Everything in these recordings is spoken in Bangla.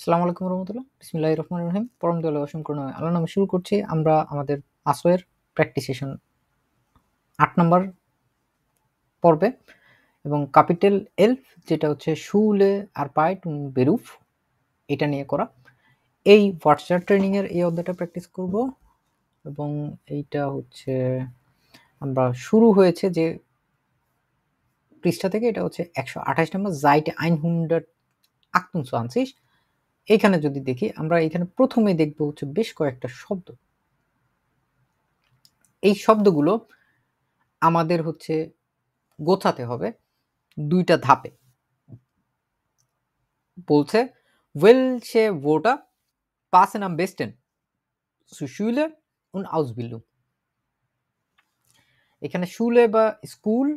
আসসালামু আলাইকুম রহমতুল্লাহ বিসমিল্লাহ রহমান রহিম পরম দলে অসংখ্য নয় আল্লাহ নামে শুরু করছি আমরা আমাদের আশ্রয়ের প্র্যাকটিস সেশন আট নম্বর পর্বে এবং ক্যাপিটাল এলফ যেটা হচ্ছে শুলে আর পায় টু বেরুফ এটা নিয়ে করা এই হোয়াটসঅ্যাপ ট্রেনিংয়ের এই অধ্যায়টা প্র্যাকটিস করব এবং এইটা হচ্ছে আমরা শুরু হয়েছে যে পৃষ্ঠা থেকে এটা হচ্ছে একশো আঠাশ নম্বর জাইট আইন হুন্ডার আক্তুন সোয়ানসিস এখানে যদি দেখি আমরা এখানে প্রথমে দেখব হচ্ছে বেশ কয়েকটা শব্দ এই শব্দগুলো আমাদের হচ্ছে গোছাতে হবে দুইটা ধাপে বলছে ওয়েল সে ভোটা পাস নাম বেস্টেন সুশুলে উন আউসবিল্লু এখানে শুলে বা স্কুল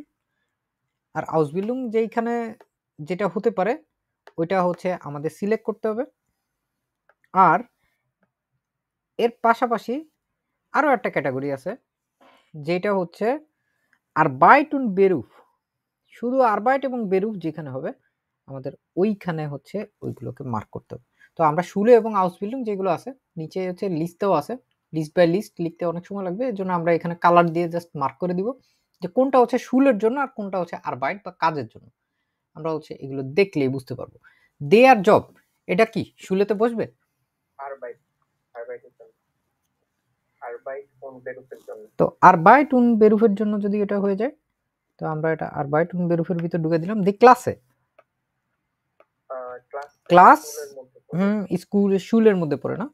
আর আউসবিল্লুম যেইখানে যেটা হতে পারে ওইটা হচ্ছে আমাদের সিলেক্ট করতে হবে আর এর পাশাপাশি আরও একটা ক্যাটাগরি আছে যেটা হচ্ছে বাইট উন বেরুফ শুধু আরবাইট এবং বেরুফ যেখানে হবে আমাদের ওইখানে হচ্ছে ওইগুলোকে মার্ক করতে হবে তো আমরা শুলে এবং হাউস বিল্ডিং যেগুলো আছে নিচে হচ্ছে লিস্টও আছে লিস্ট বাই লিস্ট লিখতে অনেক সময় লাগবে এর জন্য আমরা এখানে কালার দিয়ে জাস্ট মার্ক করে দিব যে কোনটা হচ্ছে শুলের জন্য আর কোনটা হচ্ছে আরবাইট বা কাজের জন্য আমরা হচ্ছে এগুলো দেখলেই বুঝতে পারবো দে আর জব এটা কি শুলেতে বসবে তো আর বাই টুন বেরুফের জন্য যদি এটা হয়ে যায় তো আমরা এটা আর বাই টুন বেরুফের ভিতর ঢুকে দিলাম দি ক্লাসে ক্লাস হুম স্কুল স্কুলের মধ্যে পড়ে না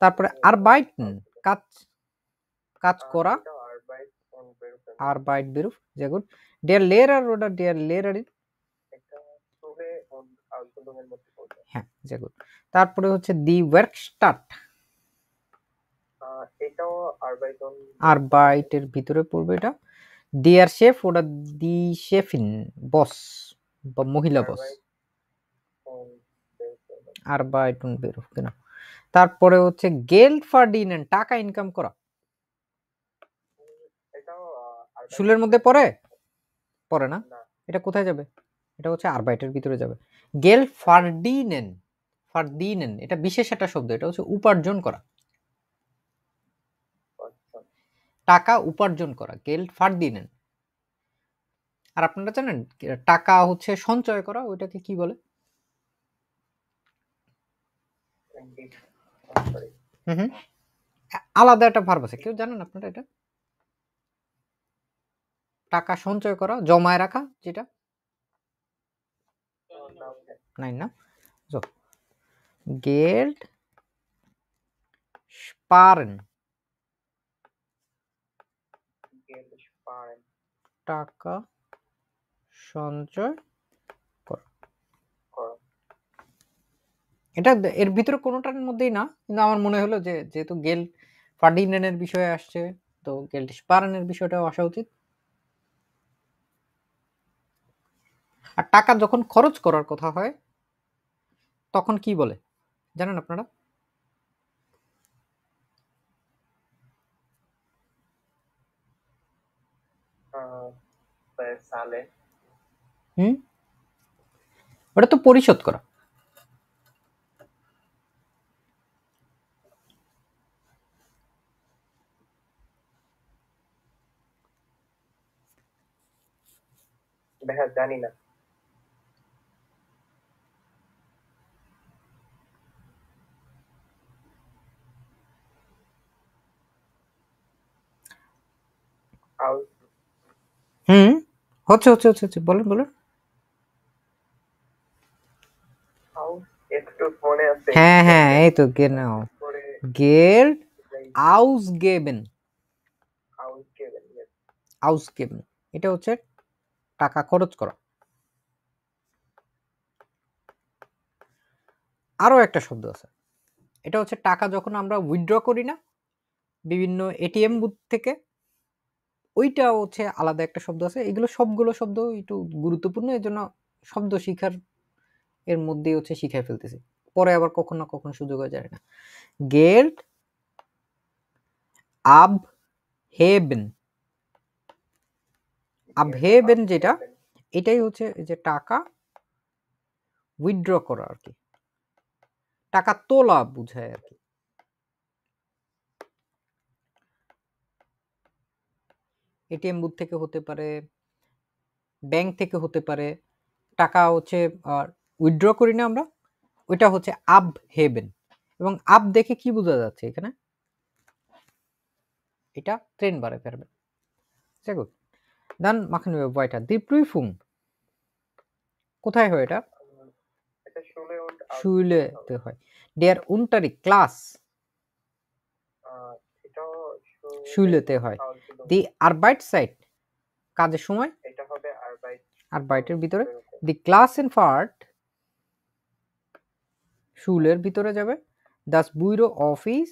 তারপরে আর কাজ কাজ করা আর বেরুফ যে গুড ডিয়ার লেয়ার ওটা ডিয়ার লেয়ার হ্যাঁ যে গুড তারপরে হচ্ছে দি ওয়ার্ক স্টার্ট এটাও আরবাইটন আরবাইটের ভিতরে পড়বে এটা দেয়ার শেফ ওটা দি শেফিন বস বা মহিলা বস আরবাইটন বের কেন তারপরে হচ্ছে গেল ফার্ডিনেন্ড টাকা ইনকাম করা শুলের মধ্যে পড়ে পড়ে না এটা কোথায় যাবে এটা হচ্ছে আরবাইটের ভিতরে যাবে গেল ফার্ডিনেন ফার্দিনেন এটা বিশেষ একটা শব্দ এটা হচ্ছে উপার্জন করা টাকা উপার্জন করা গেল্ড ফার্দিনেন আর আপনারা জানেন টাকা হচ্ছে সঞ্চয় করা ওইটাকে কি বলে হুম আলাদা একটা ভার্ব আছে কেউ জানেন আপনারা এটা টাকা সঞ্চয় করা জমায় রাখা যেটা নাইন না গেল্ড স্পারেন টাকা সঞ্চয় করো। এটা এর ভিতরে কোনোটার মধ্যেই না। কিন্তু আমার মনে হলো যে যেহেতু গেল ফার্ডিনেন্ডের বিষয়ে আসছে তো গেল পারানের বিষয়টাও আসা উচিত। আর টাকা যখন খরচ করার কথা হয় তখন কি বলে জানেন আপনারা সালে হুম ওটা তো পরিশোধ করা বেহা জানি না আউট হুম হচ্ছে হচ্ছে হচ্ছে হচ্ছে বলেন বলেন হ্যাঁ হ্যাঁ এই তো গে গেনাও গেল আউস গেবেন আউস গেবেন এটা হচ্ছে টাকা খরচ করা আরও একটা শব্দ আছে এটা হচ্ছে টাকা যখন আমরা উইথড্র করি না বিভিন্ন এটিএম বুথ থেকে ওইটা হচ্ছে আলাদা একটা শব্দ আছে এগুলো সবগুলো শব্দ একটু গুরুত্বপূর্ণ এই জন্য শব্দ শিখার এর মধ্যে হচ্ছে শিখায় ফেলতেছি পরে আবার কখনো না কখনো সুযোগ হয়ে যায় না গেট আব হেবেন হেবেন যেটা এটাই হচ্ছে যে টাকা উইথড্র করা আর কি টাকা তোলা বুঝায় আর কি এটিএম বুথ থেকে হতে পারে ব্যাংক থেকে হতে পারে টাকা হচ্ছে উইথড্র করি না আমরা ওইটা হচ্ছে আপ হেভেন এবং আপ দেখে কি বোঝা যাচ্ছে এখানে এটা ট্রেন বারে ফেরবে গুড দেন মাখানি বয়টা ফুং কোথায় হয় এটা শুইলেতে হয় ডেয়ার উন্টারি ক্লাস শুইলেতে হয় দি আরবাইট সাইট কাজের সময় এটা হবে আরবাইট আরবাইটের ভিতরে দি ক্লাস ইন ফার্ট শুলের ভিতরে যাবে দাস বুইরো অফিস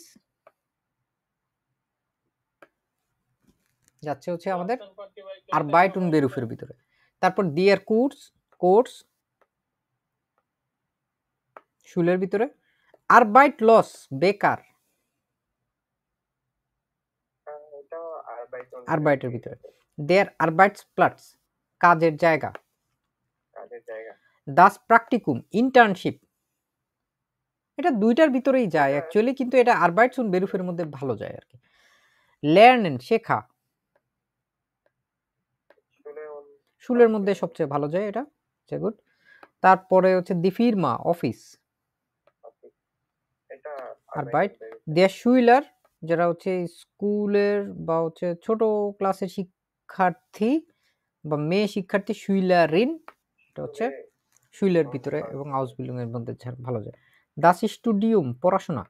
যাচ্ছে হচ্ছে আমাদের আর উন বেরুফের ভিতরে তারপর দিয়ার কোর্স কোর্স শুলের ভিতরে আর বাইট লস বেকার আরবাইটের ভিতরে দেয়ার আরবাইটস প্লাটস কাজের জায়গা দাস প্রাকটিকুম ইন্টার্নশিপ এটা দুইটার ভিতরেই যায় অ্যাকচুয়ালি কিন্তু এটা আরবাইটস উন বেরুফের মধ্যে ভালো যায় আর কি লের্নেন শেখা শুলের মধ্যে সবচেয়ে ভালো যায় এটা গুড তারপরে হচ্ছে দি ফিরমা অফিস আরবাইট দেয়ার শুইলার যারা হচ্ছে স্কুলের বা হচ্ছে ছোট ক্লাসের শিক্ষার্থী বা মেয়ে শিক্ষার্থী শুইলা ঋণ এটা হচ্ছে শুইলের ভিতরে আচ্ছা। এবং হাউস বিল্ডিং এর মধ্যে ভালো যায় দাস স্টুডিয়াম পড়াশোনা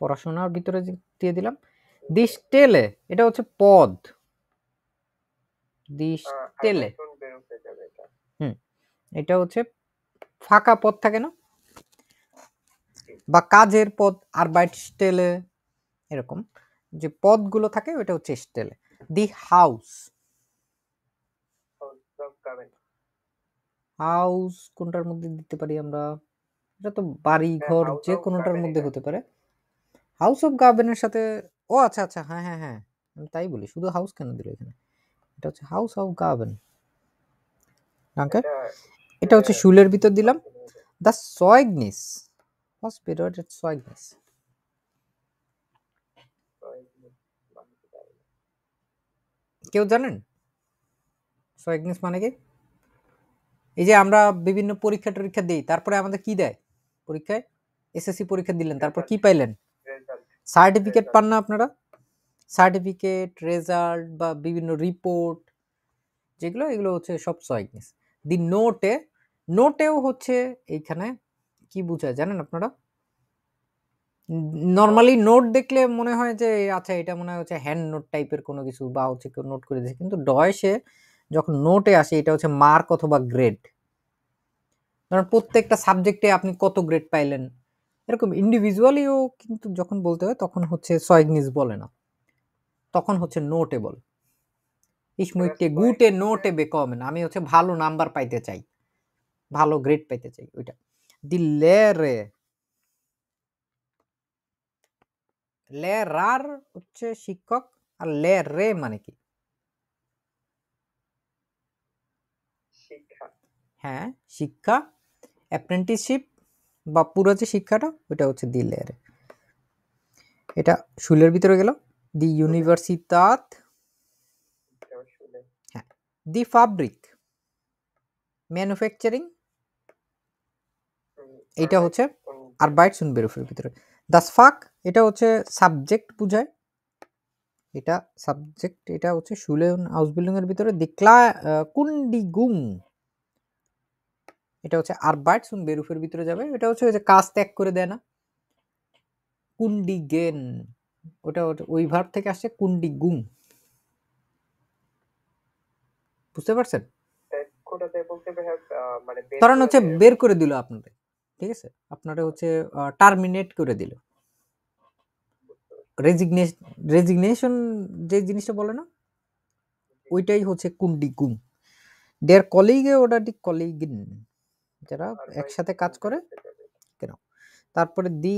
পড়াশোনার ভিতরে দিয়ে দিলাম দিস টেলে এটা হচ্ছে পদ দিস টেলে হুম এটা হচ্ছে ফাঁকা পদ থাকে না বা কাজের পদ বাইট স্টেলে এরকম যে পদগুলো থাকে ওটা হচ্ছে স্টেলে দি হাউস হাউস কোনটার মধ্যে দিতে পারি আমরা এটা তো বাড়ি ঘর হ্যাঁ, যে কোনোটার মধ্যে হতে পারে হাউস অফ গার্ডেনের সাথে ও আচ্ছা আচ্ছা হ্যাঁ হ্যাঁ হ্যাঁ আমি তাই বলি শুধু হাউস কেন দিল এখানে এটা হচ্ছে হাউস অফ গার্ডেন এটা হচ্ছে শুলের ভিতর দিলাম দ্য সয়গনিস Hospedeutet Zeugnis. কেউ জানেন সোয়েগনেস মানে কি এই যে আমরা বিভিন্ন পরীক্ষা টরীক্ষা দিই তারপরে আমাদের কি দেয় পরীক্ষায় এসএসসি পরীক্ষা দিলেন তারপর কি পাইলেন সার্টিফিকেট পান না আপনারা সার্টিফিকেট রেজাল্ট বা বিভিন্ন রিপোর্ট যেগুলো এগুলো হচ্ছে সব সোয়েগনেস দি নোটে নোটেও হচ্ছে এইখানে কি বোঝায় জানেন আপনারা নর্মালি নোট দেখলে মনে হয় যে আচ্ছা এটা মনে হচ্ছে হ্যান্ড নোট টাইপের কোনো কিছু বা হচ্ছে কেউ নোট করে দিয়েছে কিন্তু ডয়েসে যখন নোটে আসে এটা হচ্ছে মার্ক অথবা গ্রেড ধরেন প্রত্যেকটা সাবজেক্টে আপনি কত গ্রেড পাইলেন এরকম ইন্ডিভিজুয়ালিও কিন্তু যখন বলতে হয় তখন হচ্ছে সয়গনিস বলে না তখন হচ্ছে নোটে বল ইসমুইককে গুটে নোটে বেকমেন আমি হচ্ছে ভালো নাম্বার পাইতে চাই ভালো গ্রেড পাইতে চাই ওইটা দিল্লেরে লে রার হচ্ছে শিক্ষক আর লে রে মানে কি হ্যাঁ শিক্ষা অ্যাপ্রেন্টিসশিপ বা পুরো যে শিক্ষাটা ওইটা হচ্ছে দি লেয়ারে এটা শুলের ভিতরে গেল দি ইউনিভার্সিতাত হ্যাঁ দি ফাব্রিক ম্যানুফ্যাকচারিং Oh. এটা হচ্ছে আর বাইট বাইটসুন বেরোফের ভিতরে দাস ফাক এটা হচ্ছে সাবজেক্ট বুঝায় এটা সাবজেক্ট এটা হচ্ছে সুলেন হাউস বিল্ডিংয়ের ভিতরে কুন্ডি কুন্ডিগুং এটা হচ্ছে আর বাইট বাইটসুন বেরুফের ভিতরে যাবে এটা হচ্ছে যে কাজ ত্যাগ করে দেয় না কুন্ডি গেন ওটা ওই ভার্ব থেকে আসছে কুন্ডিগুং বুঝতে পারছেন হ্যাঁ, মানে কারণ হচ্ছে বের করে দিল আপনাদের ঠিক আছে আপনারা হচ্ছে টার্মিনেট করে দিল রেজিগনেশন রেজিগনেশন যে জিনিসটা বলে না ওইটাই হচ্ছে কুন্ডি গুম দেয়ার কলিগে ওটা ঠিক কলিগিন যারা একসাথে কাজ করে কেন তারপরে দি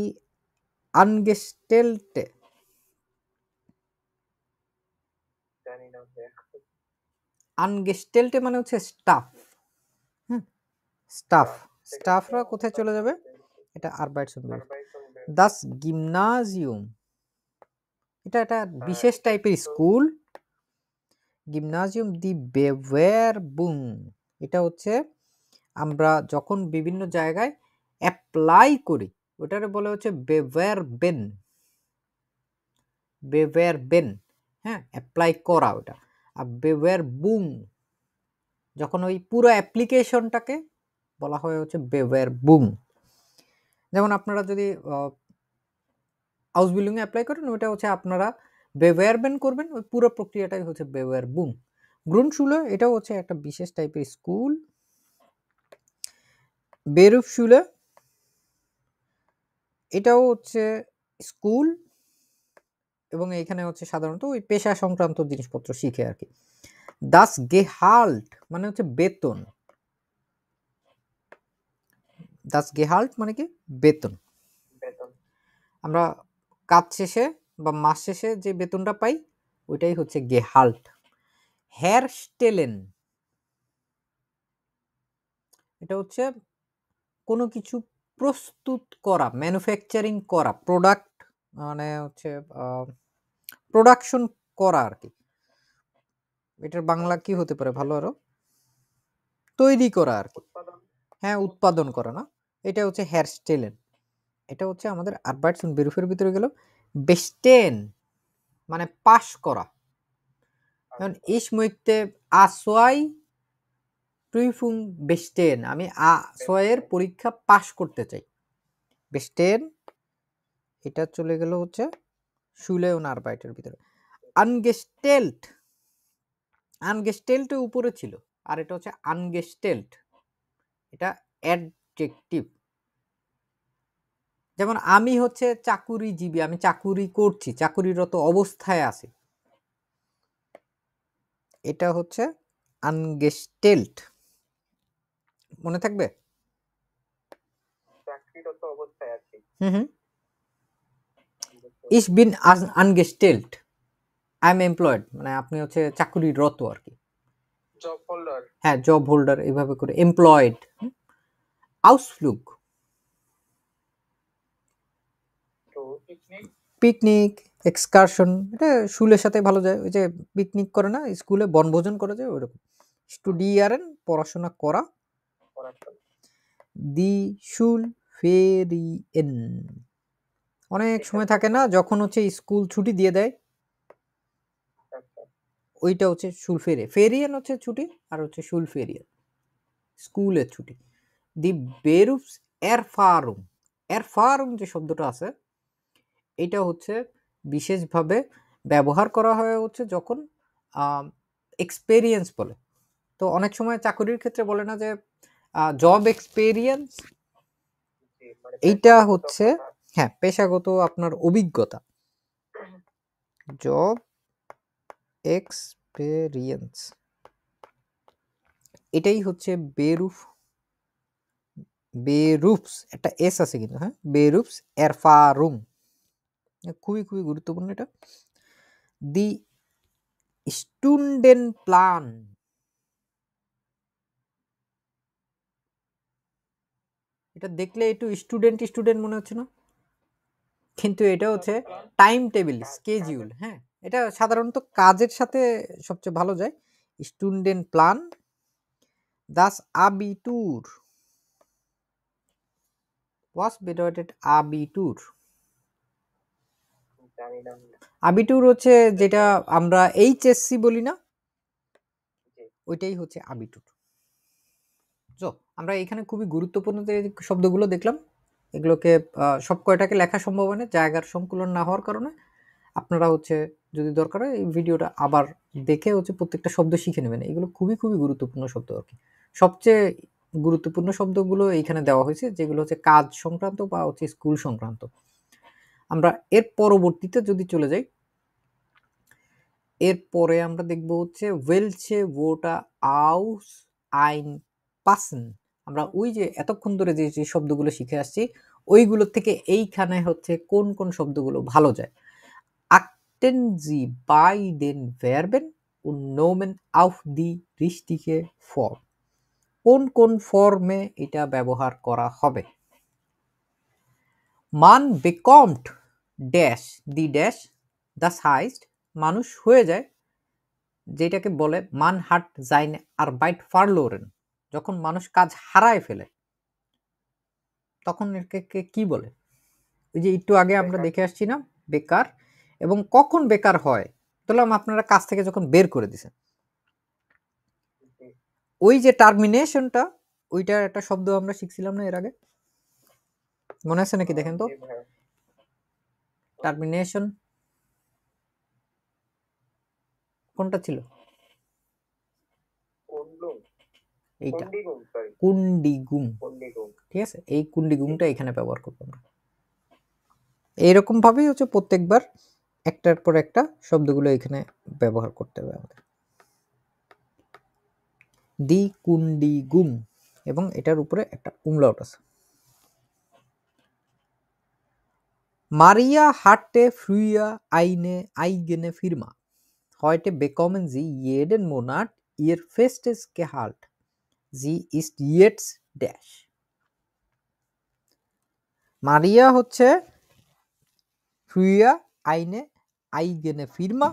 আনগেস্টেলটে আনগেস্টেলটে মানে হচ্ছে স্টাফ হুম স্টাফ স্টাফরা কোথায় চলে যাবে এটা আরবাইটসনবের্গ দাস গিমনাজিয়াম এটা একটা হ্যাঁ, বিশেষ টাইপের স্কুল গিমনাজিয়াম দি বুম এটা হচ্ছে আমরা যখন বিভিন্ন জায়গায় অ্যাপ্লাই করি ওটারে বলে হচ্ছে বেন বেভার বেন হ্যাঁ অ্যাপ্লাই করা ওটা আর বেভার বুং যখন ওই পুরো অ্যাপ্লিকেশনটাকে বলা হয় হচ্ছে বেওয়ার বুম যেমন আপনারা যদি হাউস বিল্ডিংয়ে অ্যাপ্লাই করেন ওইটা হচ্ছে আপনারা বেওয়ার করবেন ওই পুরো প্রক্রিয়াটাই হচ্ছে বেওয়ার বুম শুলে এটাও হচ্ছে একটা বিশেষ টাইপের স্কুল বেরুফশুলে এটাও হচ্ছে স্কুল এবং এখানে হচ্ছে সাধারণত ওই পেশা সংক্রান্ত জিনিসপত্র শিখে আর কি দাস গেহাল্ট মানে হচ্ছে বেতন দাস গেহাল্ট মানে কি বেতন আমরা কাজ শেষে বা মাস শেষে যে বেতনটা পাই ওইটাই হচ্ছে গেহাল্ট হেয়ার স্টেলেন এটা হচ্ছে কোনো কিছু প্রস্তুত করা ম্যানুফ্যাকচারিং করা প্রোডাক্ট মানে হচ্ছে প্রোডাকশন করা আর কি এটার বাংলা কি হতে পারে ভালো আরো তৈরি করা আর কি হ্যাঁ উৎপাদন করা না এটা হচ্ছে হেয়ার স্টেলেন এটা হচ্ছে আমাদের আরবাইটসন বিরুফের ভিতরে গেল বেস্টেন মানে পাশ করা এখন ইস মুইতে আসোয়াই টুইফুং বেস্টেন আমি আসোয়ের পরীক্ষা পাশ করতে চাই বেস্টেন এটা চলে গেল হচ্ছে শুলেউন আরবাইটের ভিতরে আনগেস্টেল্ট আনগেস্টেল্ট উপরে ছিল আর এটা হচ্ছে আনগেস্টেল্ট এটা অ্যাড অবজেক্টিভ যেমন আমি হচ্ছে চাকুরিজীবী আমি চাকুরি করছি চাকুরিরত অবস্থায় আছি এটা হচ্ছে আনগেস্টেল্ট মনে থাকবে অবস্থায় হুম হুম ইস বিন আনগেস্টেল্ট আই এম এমপ্লয়েড মানে আপনি হচ্ছে চাকুরিরত আর কি জব হোল্ডার হ্যাঁ জব হোল্ডার এইভাবে করে এমপ্লয়েড হুম Ausflug পিকনিক এক্সকারশন এটা স্কুলের সাথে ভালো যায় ওই যে পিকনিক করে না স্কুলে বনভোজন করে যায় ওইরকম স্টুডিয়ারেন পড়াশোনা করা দি শুল ফেরিয়েন অনেক সময় থাকে না যখন হচ্ছে স্কুল ছুটি দিয়ে দেয় আচ্ছা। ওইটা হচ্ছে শুল ফেরে ফেরিয়েন হচ্ছে ছুটি আর হচ্ছে শুল ফেরিয়েন স্কুলের ছুটি দি বেরুপস এরফারুম এরফারুম যে শব্দটা আছে এটা হচ্ছে বিশেষভাবে ব্যবহার করা হয় হচ্ছে যখন এক্সপেরিয়েন্স বলে তো অনেক সময় চাকরির ক্ষেত্রে বলে না যে জব এক্সপেরিয়েন্স এইটা হচ্ছে হ্যাঁ পেশাগত আপনার অভিজ্ঞতা জব এক্সপেরিয়েন্স এটাই হচ্ছে বেরুফ বেরুপস একটা এস আছে কিন্তু হ্যাঁ বেরুপস এরফারুম খুবই খুবই গুরুত্বপূর্ণ এটা দি স্টুডেন্ট প্ল্যান এটা দেখলে একটু স্টুডেন্ট স্টুডেন্ট মনে হচ্ছে না কিন্তু এটা হচ্ছে টাইম টেবিল স্কেজিউল হ্যাঁ এটা সাধারণত কাজের সাথে সবচেয়ে ভালো যায় স্টুডেন্ট প্ল্যান দাস আবিটুর was bedeutet Abitur? আবিটুর হচ্ছে যেটা আমরা এইচএসসি বলি না ওইটাই হচ্ছে আবিটুর সো আমরা এখানে খুবই গুরুত্বপূর্ণ শব্দগুলো দেখলাম এগুলোকে সব কয়টাকে লেখা সম্ভব হয় না জায়গার সংকুলন না হওয়ার কারণে আপনারা হচ্ছে যদি দরকার হয় এই ভিডিওটা আবার দেখে হচ্ছে প্রত্যেকটা শব্দ শিখে নেবেন এগুলো খুবই খুবই গুরুত্বপূর্ণ শব্দ আর কি সবচেয়ে গুরুত্বপূর্ণ শব্দগুলো এইখানে দেওয়া হয়েছে যেগুলো হচ্ছে কাজ সংক্রান্ত বা হচ্ছে স্কুল সংক্রান্ত আমরা এর পরবর্তীতে যদি চলে যাই এরপরে আমরা দেখব হচ্ছে ওয়েলছে ওটা আউস আইন পাসন আমরা ওই যে এতক্ষণ ধরে যে যে শব্দগুলো শিখে আসছি ওইগুলো থেকে এইখানে হচ্ছে কোন কোন শব্দগুলো ভালো যায় আকটেন জি by then ভ্যারবেন O নোমেন Auf the রিস্টিকে form কোন কোন ফর্মে এটা ব্যবহার করা হবে মান বেকমড ড্যাশ দি ড্যাশ দ্য সাইজড মানুষ হয়ে যায় যেটাকে বলে মান হাট জাইন আর বাইট ফার্লোরেন যখন মানুষ কাজ হারায় ফেলে তখন একে কি বলে ওই যে একটু আগে আমরা দেখে আসছি না বেকার এবং কখন বেকার হয় তাহলে আপনারা কাজ থেকে যখন বের করে দিছেন ওই যে টার্মিনেশনটা ওইটার একটা শব্দ আমরা শিখছিলাম না এর আগে মনে আছে নাকি দেখেন তো টার্মিনেশন কোনটা ছিল এইটা কুন্ডিগুম ঠিক আছে এই কুন্ডিগুমটা এখানে ব্যবহার করবো আমরা ভাবেই হচ্ছে প্রত্যেকবার একটার পর একটা শব্দগুলো এখানে ব্যবহার করতে হবে আমাদের দি কুন্ডি গুম এবং এটার উপরে একটা উমলাউট আছে মারিয়া হাটে ফ্রুইয়া আইনে আইগেনে ফিরমা হয়টে বেকমেন জি ইয়েডেন মোনাট ইয়ের ফেস্টেস কে হাল্ট জি ইস্ট ইয়েটস ড্যাশ মারিয়া হচ্ছে ফ্রুইয়া আইনে আইগেনে ফিরমা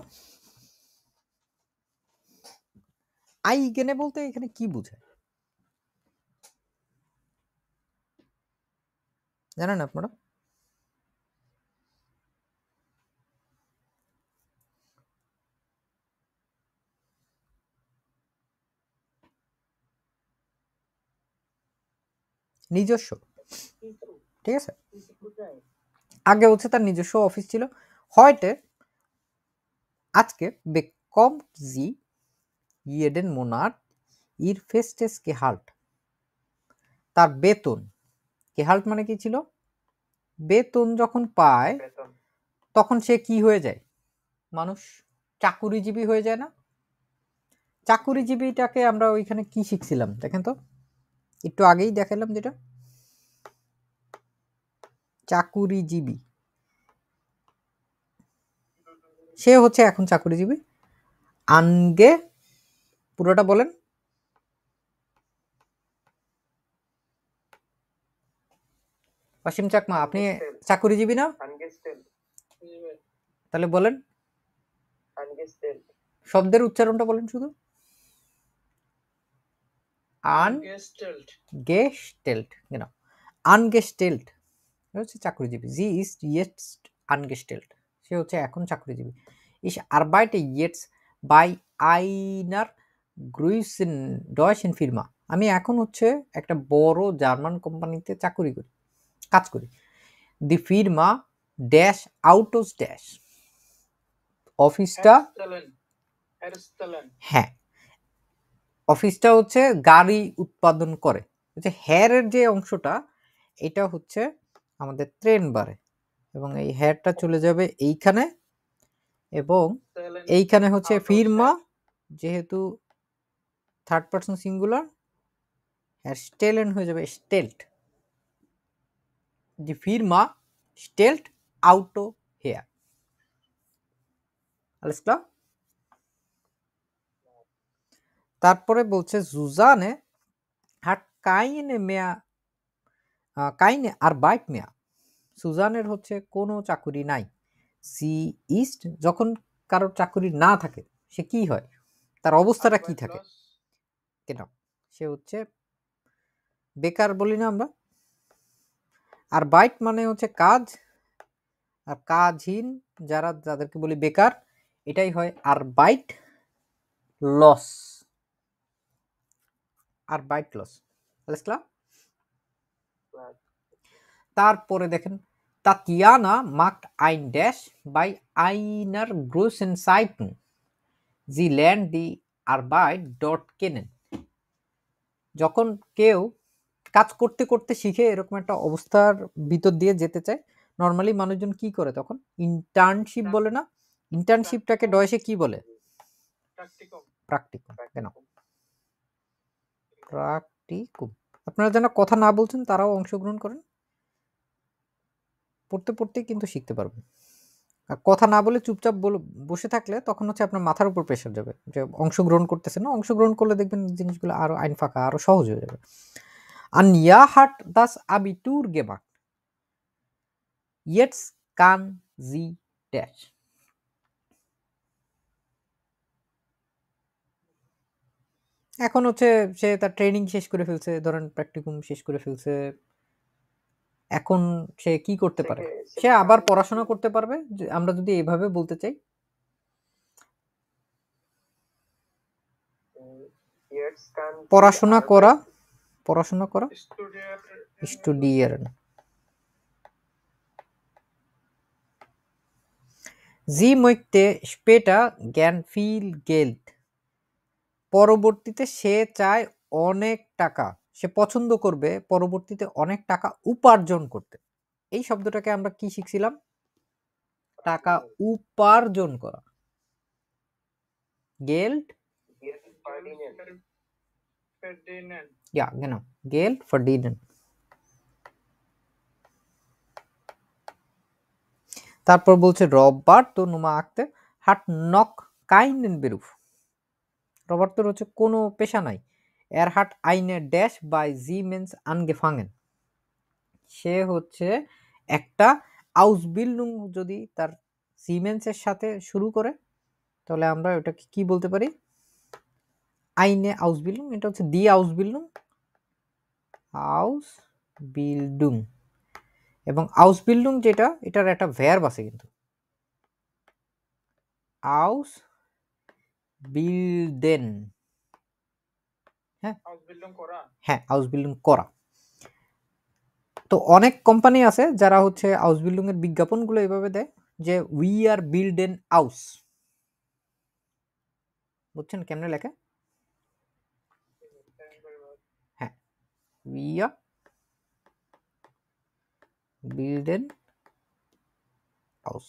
আইগেনে বলতে এখানে কি বোঝায় জানেন আপনারা নিজস্ব ঠিক আছে আগে হচ্ছে তার নিজস্ব অফিস ছিল হয়টে আজকে বেকম জি ইয়েডেন ইর ফেস্টেস কেহাল্ট তার বেতন কেহাল্ট মানে কি ছিল বেতন যখন পায় তখন সে কি হয়ে যায় মানুষ চাকুরিজীবী হয়ে যায় না চাকুরিজীবীটাকে আমরা ওইখানে কি শিখছিলাম দেখেন তো একটু আগেই দেখালাম যেটা চাকুরিজীবী সে হচ্ছে এখন চাকুরিজীবী আনগে পুরোটা বলেন অসীম চাকমা আপনি চাকুরিজীবী না তাহলে বলেন শব্দের উচ্চারণটা বলেন শুধু আনগেস্টেল্ট হচ্ছে চাকরিজীবী জি ইজ ইয়েটস আনগেস্টেল্ট সে হচ্ছে এখন চাকরিজীবী ইস আর আরবাইট ইয়েটস বাই আইনার গ্রুইসেন ডয়েসেন ফিরমা আমি এখন হচ্ছে একটা বড় জার্মান কোম্পানিতে চাকরি করি কাজ করি দি ফিরমা ড্যাশ আউটোস ড্যাশ অফিসটা হ্যাঁ অফিসটা হচ্ছে গাড়ি উৎপাদন করে হচ্ছে হেয়ারের যে অংশটা এটা হচ্ছে আমাদের ট্রেন বারে এবং এই হেয়ারটা চলে যাবে এইখানে এবং এইখানে হচ্ছে ফিরমা যেহেতু থার্ড পার্সন সিঙ্গুলার হ্যাঁ স্টেলেন হয়ে যাবে স্টেল্ট দি ফিরমা স্টেল্ট আউটো হেয়ার তারপরে বলছে জুজানে হাট কাইনে মেয়া কাইনে আর বাইক মেয়া সুজানের হচ্ছে কোনো চাকুরি নাই সি ইস্ট যখন কারোর চাকুরি না থাকে সে কি হয় তার অবস্থাটা কি থাকে কেনা সে হচ্ছে বেকার বলি না আমরা আর বাইট মানে হচ্ছে কাজ আর কাজহীন যারা যাদেরকে বলি বেকার এটাই হয় আর বাইট লস আর বাইট লস আলাইসলাম তারপরে দেখেন তাতিয়ানা মাক আইন ড্যাশ বাই আইনার গ্রুস এন্ড সাইপন জি ল্যান্ড দি আর বাইট ডট কেনেন যখন কেউ কাজ করতে করতে শিখে এরকম একটা অবস্থার ভিতর দিয়ে যেতে চায় নর্মালি মানুষজন কি করে তখন ইন্টার্নশিপ বলে না ইন্টার্নশিপটাকে ডয়েসে কি বলে প্রাকটিকুম কেন আপনারা যেন কথা না বলছেন তারাও অংশগ্রহণ করেন পড়তে পড়তেই কিন্তু শিখতে পারবেন কথা না বলে চুপচাপ বসে থাকলে তখন হচ্ছে আপনার মাথার উপর প্রেশার যাবে যে অংশগ্রহণ করতেছে না অংশগ্রহণ করলে দেখবেন জিনিসগুলো আরও আইন ফাঁকা আরও সহজ হয়ে যাবে আন ইয়া হাট দাস আবিটুর গেমা ইয়েটস কান জি ড্যাশ এখন হচ্ছে সে তার ট্রেনিং শেষ করে ফেলছে ধরেন প্র্যাকটিকুম শেষ করে ফেলছে এখন সে কি করতে পারে সে আবার পড়াশোনা করতে পারবে আমরা যদি এইভাবে বলতে চাই পড়াশোনা করা পড়াশোনা করা স্টুডিয়ার জি মৈত্যে স্পেটা জ্ঞান ফিল গেল পরবর্তীতে সে চায় অনেক টাকা সে পছন্দ করবে পরবর্তীতে অনেক টাকা উপার্জন করতে এই শব্দটাকে আমরা কি শিখছিলাম টাকা উপার্জন করা গেল্ড Ja, genau. তারপর বলছে রববার তো নুমা আঁকতে হাট নক কাইন্ড বেরুফ রবার তোর হচ্ছে কোনো পেশা নাই এর Er hat eine Dash by Siemens angefangen. সে হচ্ছে একটা আউস বিল্ডুং যদি তার সিমেন্সের সাথে শুরু করে তাহলে আমরা ওটাকে কি বলতে পারি আইনে আউস আউসবিল্ডিং এটা হচ্ছে দি বিল্ডুং হাউস বিল্ডুং এবং আউস বিল্ডুং যেটা এটার একটা ভ্যার্ব আছে কিন্তু আউস বিল্ডেন হ্যাঁ হাউস হ্যাঁ, বিল্ডিং করা তো অনেক কোম্পানি আছে যারা হচ্ছে হাউস বিল্ডিং এর বিজ্ঞাপনগুলো এভাবে দেয় যে we are build an house বুঝছেন কেমনে লেখা হ্যাঁ we are build an house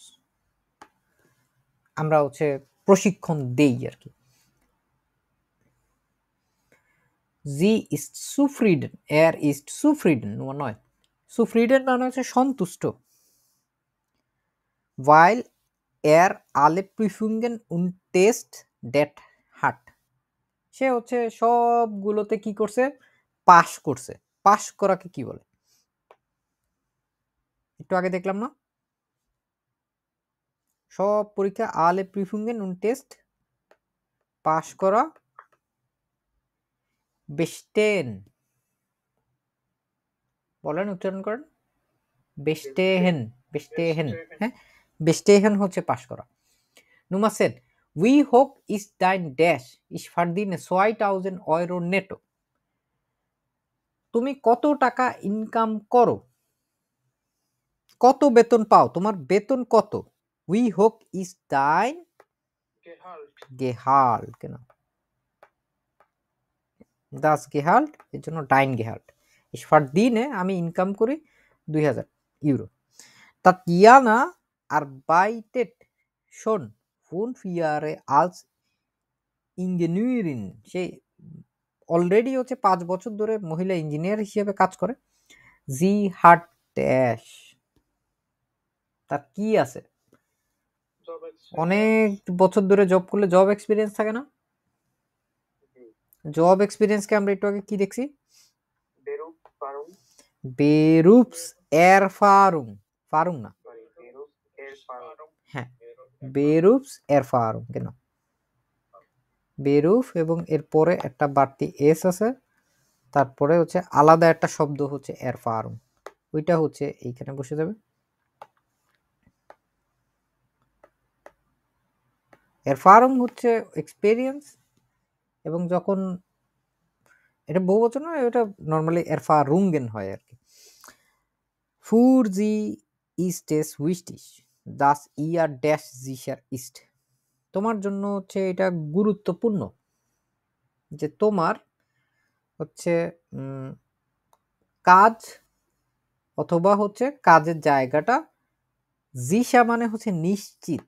আমরা হচ্ছে প্রশিক্ষণ দেই আর কি জি ইজ সুফ্রিডেন এয়ার ইজ সুফ্রিডেন নয় সুফ্রিডেন মানে হচ্ছে সন্তুষ্ট ওয়াইল এয়ার আলে প্রিফুঙ্গেন উন টেস্ট ড্যাট হার্ট সে হচ্ছে সবগুলোতে কি করছে পাস করছে পাস করাকে কি বলে একটু আগে দেখলাম না সব পরীক্ষা আলে প্রিফুঙ্গেন উন টেস্ট পাস করা বেস্টেন বলেন উচ্চারণ করেন বেস্টেহেন বেস্টেহেন হ্যাঁ বেস্টেহেন হচ্ছে পাশ করা নুমা সেন উই হোপ ইস ডাইন ড্যাশ ইস দিন সোয়াই থাউজেন্ড অয়রো নেটো তুমি কত টাকা ইনকাম করো কত বেতন পাও তোমার বেতন কত উই হোক ইস ডাইন গেহাল কেনা দাস গেহাল্ট এর জন্য ডাইন গেহাল্ট দিনে আমি ইনকাম করি দুই হাজার ইউরো তাতিয়ানা আর বাইটেড শোন ফোন ফিয়ারে আজ ইঞ্জিনিয়ারিং সে অলরেডি হচ্ছে পাঁচ বছর ধরে মহিলা ইঞ্জিনিয়ার হিসেবে কাজ করে জি হার্ট ড্যাশ তার কি আছে অনেক বছর ধরে জব করলে জব এক্সপিরিয়েন্স থাকে না জব এক্সপিরিয়েন্সকে আমরা একটু আগে কি দেখছি বেরুপস এর ফারুম ফারুম না হ্যাঁ বেরুপস এর ফারুম কেন বেরুফ এবং এরপরে একটা বাড়তি এস আছে তারপরে হচ্ছে আলাদা একটা শব্দ হচ্ছে এর ফারুম ওইটা হচ্ছে এইখানে বসে যাবে এর ফারুম হচ্ছে এক্সপিরিয়েন্স এবং যখন এটা বহু বছর নয় এটা নর্মালি এরফা রুঙ্গেন হয় আর কি ফুর জি ইস্ট এস উইস্টিস দাস ইয়ার ড্যাশ জিসার ইস্ট তোমার জন্য হচ্ছে এটা গুরুত্বপূর্ণ যে তোমার হচ্ছে কাজ অথবা হচ্ছে কাজের জায়গাটা জিসা মানে হচ্ছে নিশ্চিত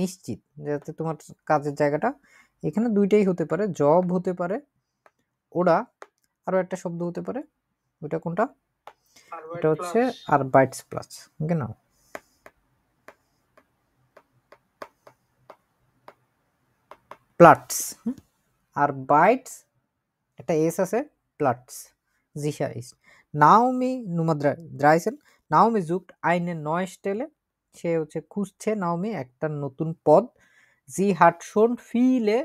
নিশ্চিত যাতে তোমার কাজের জায়গাটা এখানে দুইটাই হতে পারে জব হতে পারে ওরা আরও একটা শব্দ হতে পারে ওইটা কোনটা এটা হচ্ছে আর বাইটস প্লাস ওকে নাও প্লাটস আর বাইটস একটা এস আছে প্লাটস জিসা ইস নাওমি নুমাদ্রা দ্রাইসেন নাওমি জুক্ট আইনে নয় স্টেলে সে হচ্ছে খুঁজছে নাওমি একটা নতুন পদ জি হাটসন ফিলে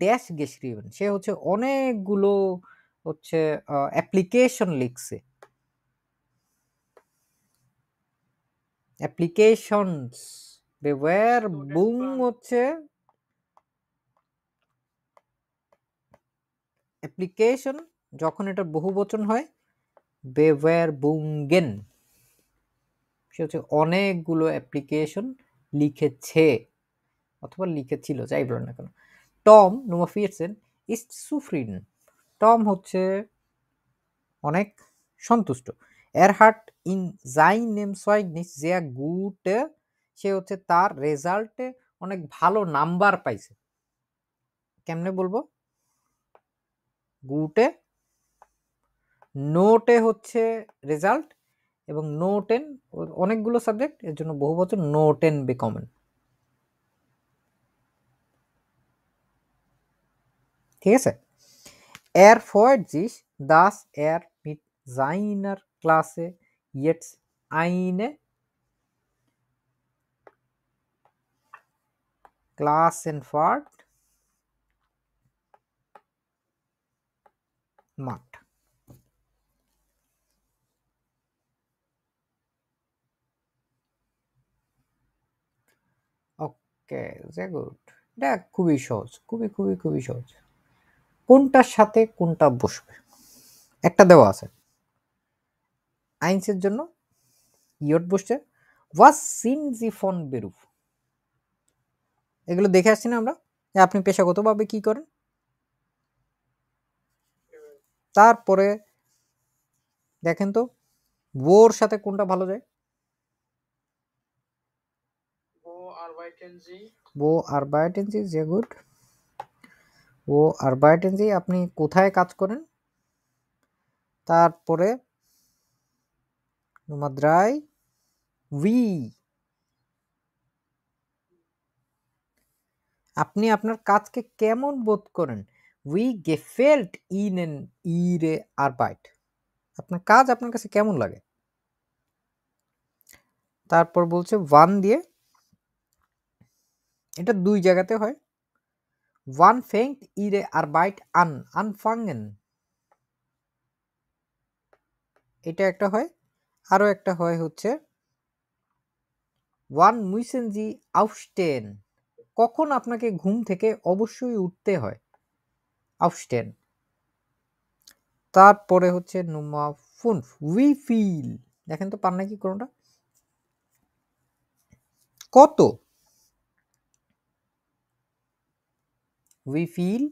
ড্যাশ গেশরিবেন সে হচ্ছে অনেকগুলো হচ্ছে অ্যাপ্লিকেশন লিখছে অ্যাপ্লিকেশনস দে ওয়্যার বুম হচ্ছে অ্যাপ্লিকেশন যখন এটা বহুবচন হয় দে ওয়্যার বুমগেন সে হচ্ছে অনেকগুলো অ্যাপ্লিকেশন লিখেছে অথবা লিখেছিল যাই বলেন না কেন টম নোয়া ফিয়ারসেন ইস্ট সুফ্রিডেন টম হচ্ছে অনেক সন্তুষ্ট এরহার্ট ইন জাই নেম নিস জিয়া গুটে সে হচ্ছে তার রেজাল্টে অনেক ভালো নাম্বার পাইছে কেমনে বলবো গুটে নোটে হচ্ছে রেজাল্ট এবং নোটেন অনেকগুলো সাবজেক্ট এর জন্য বহু বছর বি কমন ठीक है एर फॉर जिस दास एर मिट जाइनर क्लास येट्स आईने क्लास इन फॉर्ट मट ओके वेरी गुड डे खूबी सहज खूबी खूबी खूबी सहज কোনটার সাথে কোনটা বসবে একটা দেওয়া আছে আইনসের জন্য ইয়ট বসছে ওয়াজ সিন জিফন বেরুফ এগুলো দেখে আসছি না আমরা আপনি পেশাগতভাবে কি করেন তারপরে দেখেন তো ওর সাথে কোনটা ভালো যায় বো আর বাইটেন্সি বো আর বাইটেন্সি ইজ এ গুড ও আর বায়োটেন্সি আপনি কোথায় কাজ করেন তারপরে মাদ্রাই উই আপনি আপনার কাজকে কেমন বোধ করেন উই গে ফেল্ট ইন এন ই রে আর বাইট আপনার কাজ আপনার কাছে কেমন লাগে তারপর বলছে ওয়ান দিয়ে এটা দুই জায়গাতে হয় Wann fängt Ihre Arbeit an? Anfangen. এটা একটা হয় আরও একটা হয় হচ্ছে ওয়ান মুইসেন জি আউস্টেন কখন আপনাকে ঘুম থেকে অবশ্যই উঠতে হয় আউস্টেন তারপরে হচ্ছে নুমা ফুন উই ফিল দেখেন তো পান নাকি কোনোটা কত উই ফিল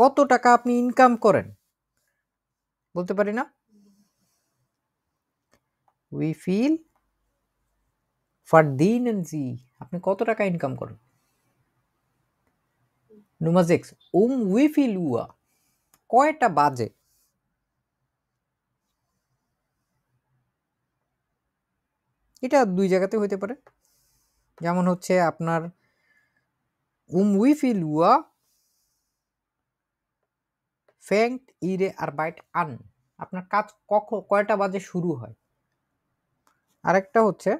কত টাকা আপনি ইনকাম করেন বলতে পারি না উই ফিল ফারদিন জি আপনি কত টাকা ইনকাম করেন নুমাজেক্স উম উই ফিল উয়া কয়টা বাজে এটা দুই জায়গাতে হইতে পারে যেমন হচ্ছে আপনার Um Uhr fängt ihre Arbeit an আপনার কাজ কখন কয়টা বাজে শুরু হয় আরেকটা হচ্ছে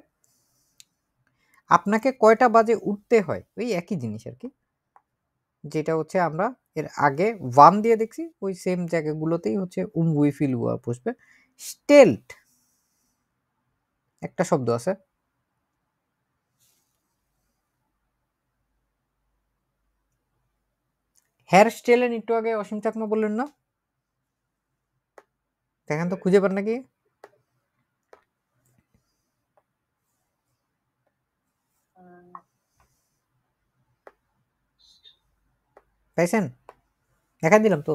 আপনাকে কয়টা বাজে উঠতে হয় ওই একই জিনিস আর কি যেটা হচ্ছে আমরা এর আগে ওয়ান দিয়ে দেখছি ওই সেম জায়গাগুলোতেই হচ্ছে উম ফিল উয়া পুষবে স্টেল্ট একটা শব্দ আছে হেয়ার স্টাইলে একটু আগে অসীম চাকমা বললেন না দেখেন তো খুঁজে পান নাকি পাইছেন দেখা দিলাম তো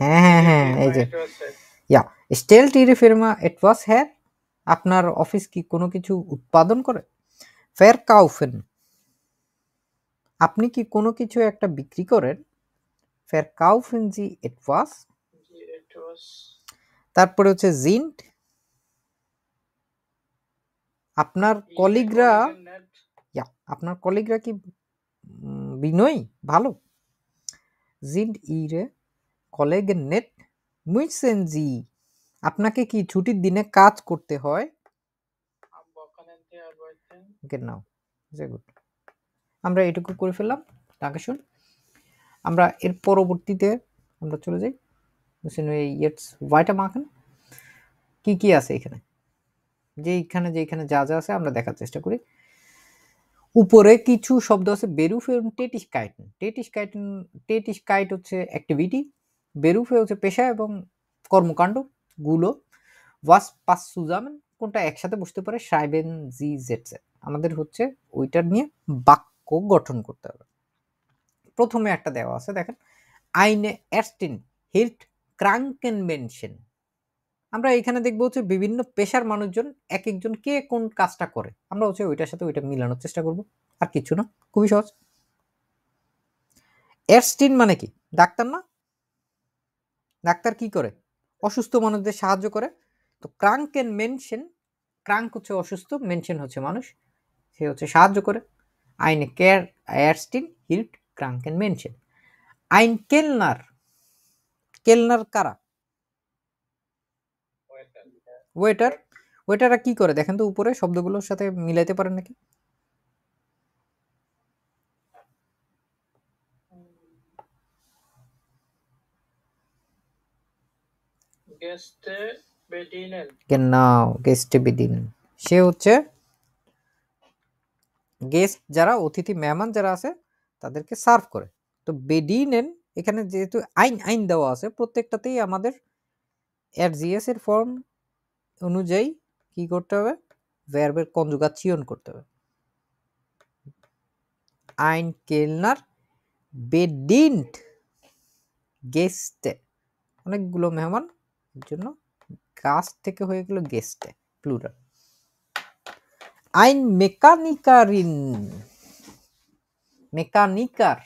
হ্যাঁ হ্যাঁ হ্যাঁ এই যে ইয়া স্টেল টিরি ফিল্মা ইট ওয়াজ হেয়ার আপনার অফিস কি কোনো কিছু উৎপাদন করে ফের কাউফেন আপনি কি কোনো কিছু একটা বিক্রি করেন ফের কাউফেন জি এট ওয়াস তারপরে হচ্ছে জিন্ট আপনার কলিগরা ইয়া আপনার কলিগরা কি বিনয় ভালো জিন্ট ইরে কলেগের নেট মুইসেন জি আপনাকে কি ছুটির দিনে কাজ করতে হয় নাও গুড আমরা এটুকু করে ফেললাম তাকে শুন আমরা এর পরবর্তীতে আমরা চলে যাই ইয়েটস মাখান কি কি আছে এখানে যে এখানে যে এখানে যা যা আছে আমরা দেখার চেষ্টা করি উপরে কিছু শব্দ আছে বেরুফে এবং টেটিস কাইটন টেটিস কাইটন টেটিস কাইট হচ্ছে অ্যাক্টিভিটি বেরুফে হচ্ছে পেশা এবং কর্মকাণ্ড গুলো ওয়াস পাস সুজামেন কোনটা একসাথে বসতে পারে সাইবেন জি জেড আমাদের হচ্ছে ওইটার নিয়ে বাক্য গঠন করতে হবে প্রথমে একটা দেওয়া আছে দেখেন আইনে অ্যাস্টিন হিল্ট ক্রাঙ্কেন আমরা এখানে দেখবো হচ্ছে বিভিন্ন পেশার মানুষজন এক একজন কে কোন কাজটা করে আমরা হচ্ছে ওইটার সাথে ওইটা মিলানোর চেষ্টা করব আর কিছু না খুবই সহজ অ্যাস্টিন মানে কি ডাক্তার না ডাক্তার কি করে অসুস্থ মানুষদের সাহায্য করে তো ক্রাঙ্ক ক্যান মেনশন ক্রাঙ্ক হচ্ছে অসুস্থ মেনশন হচ্ছে মানুষ সে হচ্ছে সাহায্য করে আইন কেয়ার অ্যারস্টিন হিল্ট ক্রাঙ্ক ক্যান মেনশন আইন কেলনার কেলনার কারা ওয়েটার ওয়েটাররা কি করে দেখেন তো উপরে শব্দগুলোর সাথে মিলাইতে পারেন নাকি Genau, গেস্টে বেদিনেন সে হচ্ছে গেস্ট যারা অতিথি মেহমান যারা আছে তাদেরকে সার্ভ করে তো বেডিনেন এখানে যেহেতু আইন আইন দেওয়া আছে প্রত্যেকটাতেই আমাদের জিএস এর ফর্ম অনুযায়ী কি করতে হবে ভ্যার্বের কনজুগাচিয়ন করতে হবে আইন কেলনার bedient গেস্টে অনেকগুলো মেহমান জন্য গাছ থেকে হয়ে গেল গেস্টে প্লুরাল আইন মেকানিকার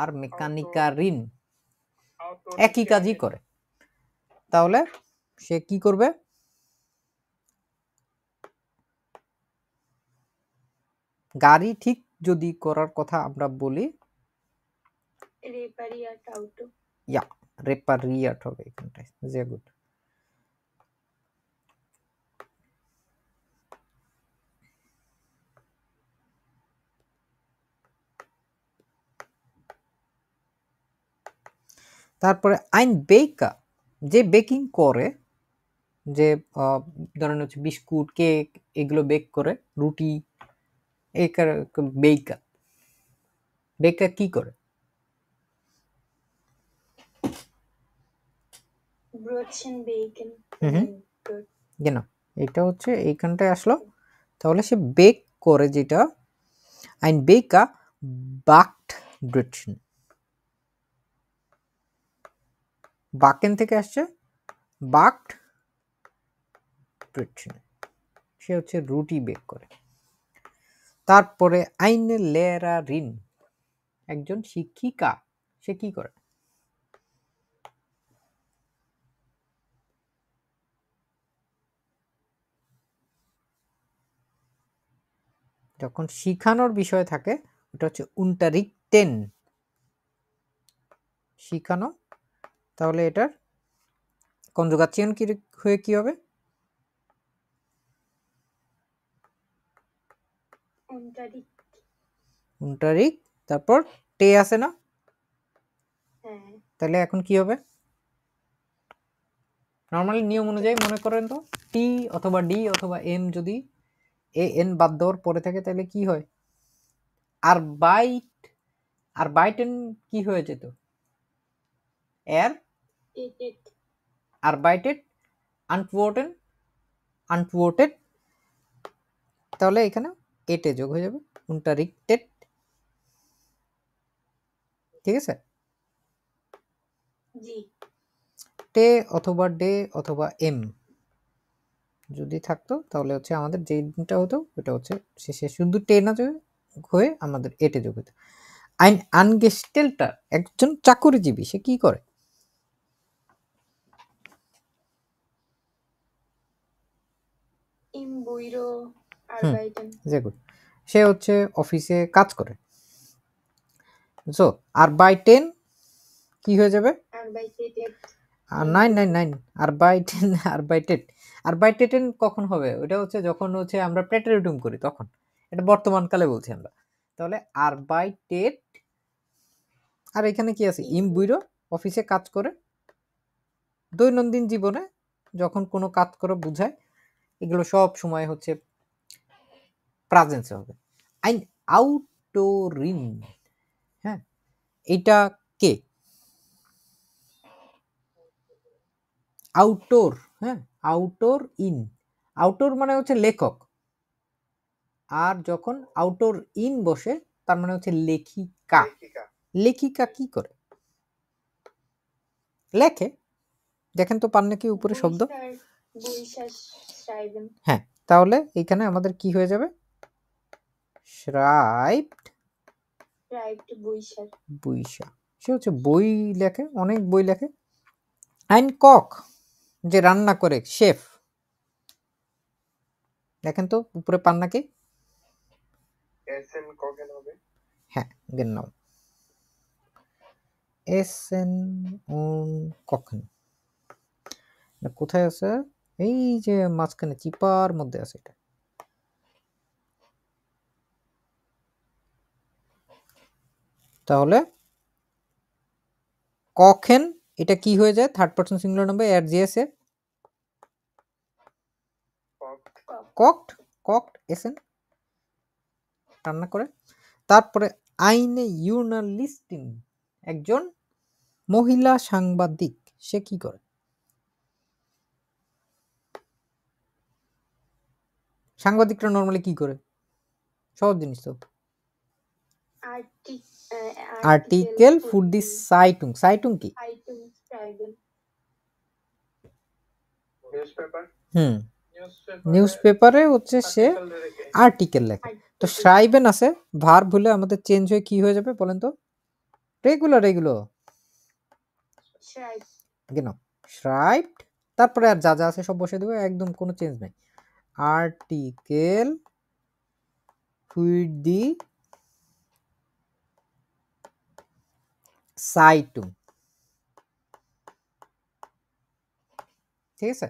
আর মেকানিকারিন একই কাজই করে তাহলে সে কি করবে গাড়ি ঠিক যদি করার কথা আমরা বলি ইয়া রেপারিয়াট হবে এখানটায় যে গুড তারপরে আইন বেকা যে বেকিং করে যে ধরেন হচ্ছে বিস্কুট কেক এগুলো বেক করে রুটি এই বেকা বেকা কি করে হুম এটা হচ্ছে এইখানটায় আসলো তাহলে সে বেক করে যেটা আইন বেকা বাকড ব্রেডশন বাকেন থেকে আসছে বাকড ব্রেডশন সে হচ্ছে রুটি বেক করে তারপরে আইন লেরা রিন একজন শিক্ষিকা সে কি করে যখন শিখানোর বিষয় থাকে ওটা হচ্ছে উন্টারিক টেন শিখানো তাহলে এটার কনজুগাচিয়ন কি হয়ে কি হবে উন্টারিক তারপর টে আছে না হ্যাঁ। তাহলে এখন কি হবে নর্মালি নিয়ম অনুযায়ী মনে করেন তো টি অথবা ডি অথবা এম যদি এ এন বাদ দেওয়ার পরে থাকে তাহলে কি হয় আর বাইট আর বাইটেন কি হয়ে যেত এর আর বাইটেড আনপোর্টেন আনপোর্টেড তাহলে এখানে এটে যোগ হয়ে যাবে উনটা রিক্টেড ঠিক আছে জি টে অথবা ডে অথবা এম যদি থাকতো তাহলে হচ্ছে আমাদের যে দিনটা হতো ওটা হচ্ছে শেষে শুধু টেন আছে হয়ে আমাদের এটে যোগ হতো আইন আনগেস্টেলটা একজন চাকরিজীবী সে কি করে সে হচ্ছে অফিসে কাজ করে সো আর বাই টেন কি হয়ে যাবে আর নাইন নাইন নাইন আর বাই টেন আর বাই টেন আর বাইটেটেন কখন হবে ওটা হচ্ছে যখন হচ্ছে আমরা প্রেটারিটুম করি তখন এটা বর্তমানকালে বলছি আমরা তাহলে আর বাইটেট আর এখানে কি আছে ইম বুইরো অফিসে কাজ করে দৈনন্দিন জীবনে যখন কোনো কাজ করে বুঝায় এগুলো সব সময় হচ্ছে প্রাজেন্সে হবে আইন আউটোরিন হ্যাঁ এটা কে আউটোর হ্যাঁ আউটডোর ইন আউটডোর মানে হচ্ছে লেখক আর যখন আউটডোর ইন বসে তার মানে হচ্ছে লেখিকা লেখিকা কি করে লেখে দেখেন তো পান নাকি উপরে শব্দ হ্যাঁ তাহলে এখানে আমাদের কি হয়ে যাবে সে হচ্ছে বই লেখে অনেক বই লেখে আইন কক যে রান্না করে শেফ দেখেন তো উপরে পান নাকি হ্যাঁ গেন্নাও এস এন হ্যাঁ, কখন কোথায় আছে এই যে মাঝখানে চিপার মধ্যে আছে এটা তাহলে কখেন এটা কি হয়ে যায় থার্ড পার্সন সিঙ্গুলার নাম্বার এর জিএসএ ককড ককড এসেন রান্না করে তারপরে আইনে ইউনালিস্টিন একজন মহিলা সাংবাদিক সে কি করে সাংবাদিকরা নর্মালি কি করে সহজ জিনিস তো আর্টিকেল ফর দি সাইটুং সাইটুং কি হুম নিউজ পেপারে হচ্ছে সে আর্টিকেল লেখে তো শ্রাইবেন আছে ভার ভুলে আমাদের চেঞ্জ হয়ে কি হয়ে যাবে বলেন তো রেগুলার এগুলো কেন তারপরে আর যা যা আছে সব বসে দেবে একদম কোনো চেঞ্জ নাই আর্টিকেল হুইট দি সাইটুম ঠিক আছে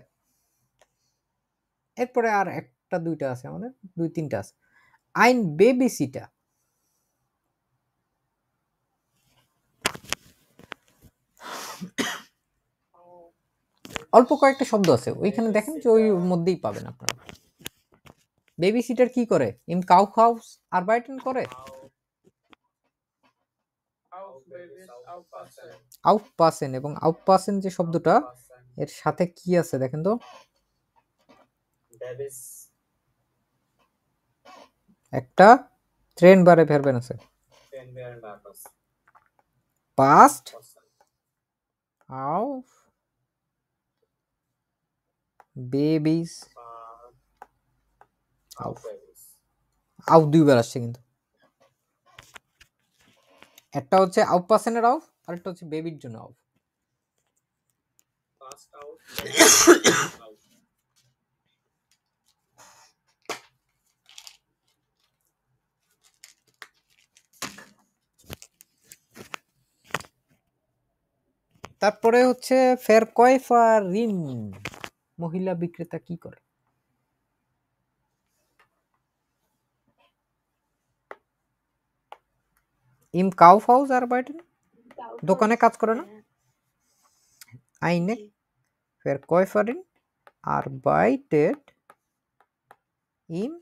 এরপরে আর একটা দুইটা আছে আমাদের দুই তিনটা আছে আইন বেবিসিটা অল্প কয়েকটা শব্দ আছে ওইখানে দেখেন যে ওই মধ্যেই পাবেন আপনারা বেবি সিটার কি করে ইম কাউ হাউস আরবাইটেন করে আউট পাসেন এবং আউট পাসেন যে শব্দটা এর সাথে কি আছে দেখেন তো একটা ট্রেন বারে ফেরবেন আছে পাস্ট of বেবিস of দুই বার আসছে কিন্তু একটা হচ্ছে আউ পার্সেন্টের অফ আরেকটা হচ্ছে বেবির জন্য পাস্ট অফ তারপরে হচ্ছে ফের কয়েফ আর ঋণ মহিলা বিক্রেতা কি করে ইম কাউ ফাউজ আর বাইটেন দোকানে কাজ করে না আইনে ফের কয়ফারিন আর বাইটেড ইম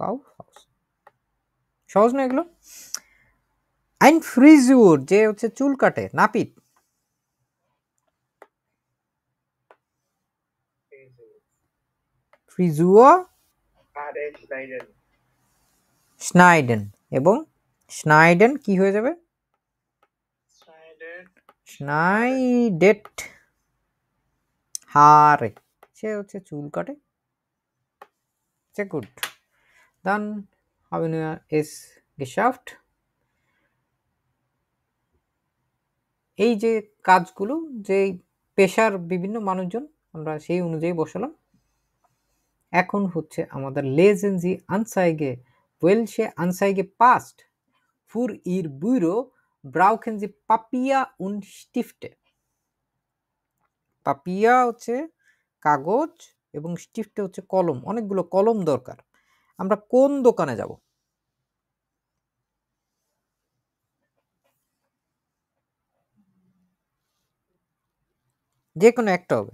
কাউ ফাউজ সহজ না এগুলো আইন ফ্রিজুর যে হচ্ছে চুল কাটে নাপিত ফ্রিজুও স্নাইডেন এবং স্নাইডেন কি হয়ে যাবে স্নাইডেট হারে সে হচ্ছে চুল কাটে সে গুড দান হবে এস গেশাফট এই যে কাজগুলো যে পেশার বিভিন্ন মানুষজন আমরা সেই অনুযায়ী বসালাম এখন হচ্ছে আমাদের লেজেন্সি আনসাইগে ওয়েলশে আনসাইগে পাস্ট ফুর ইর বুইরো ব্রাউকেনজি পাপিয়া উন স্টিফটে পাপিয়া হচ্ছে কাগজ এবং স্টিফটে হচ্ছে কলম অনেকগুলো কলম দরকার আমরা কোন দোকানে যাব যে কোনো একটা হবে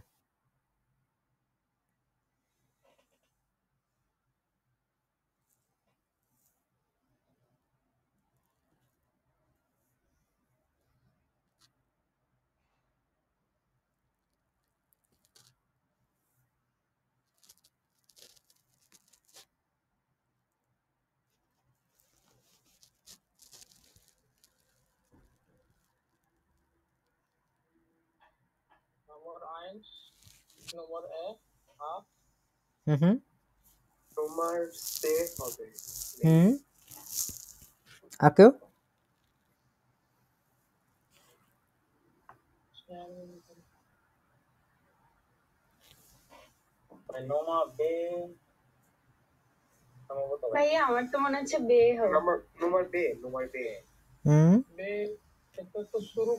নম্বর এক হাফ হুম তোমার সে হবে হুম আকেও নোমা বে ভাইয়া আমার তো মনে হচ্ছে বে হবে নোমার বে নোমার বে হুম বে এটা তো শুরু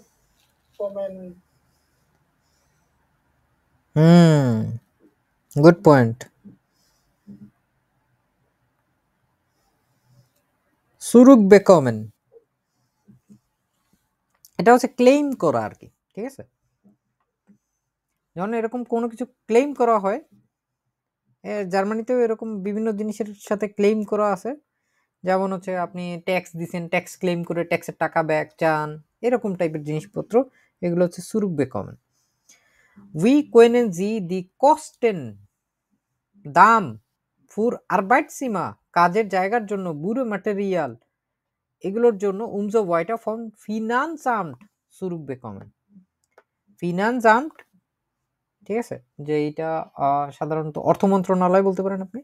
কমেন্ট Hmm. Good point. সুরুকবেকমেন এটা হচ্ছে ক্লেম করা আর কি ঠিক আছে যখন এরকম কোনো কিছু ক্লেম করা হয় জার্মানিতেও এরকম বিভিন্ন জিনিসের সাথে ক্লেম করা আছে যেমন হচ্ছে আপনি ট্যাক্স দিচ্ছেন ট্যাক্স ক্লেম করে ট্যাক্সের টাকা ব্যাক চান এরকম টাইপের জিনিসপত্র এগুলো হচ্ছে বেকমেন্ট Wie können Sie die Kosten দাম ফুর আরবাইটসিমা কাজের জায়গার জন্য বুড়ো ম্যাটেরিয়াল এগুলোর জন্য উমজো ওয়াইটা ফর্ম ফিনান্সামট সুরুপ বেকমেন ফিনান্সামট ঠিক আছে যে এইটা সাধারণত অর্থ মন্ত্রণালয় বলতে পারেন আপনি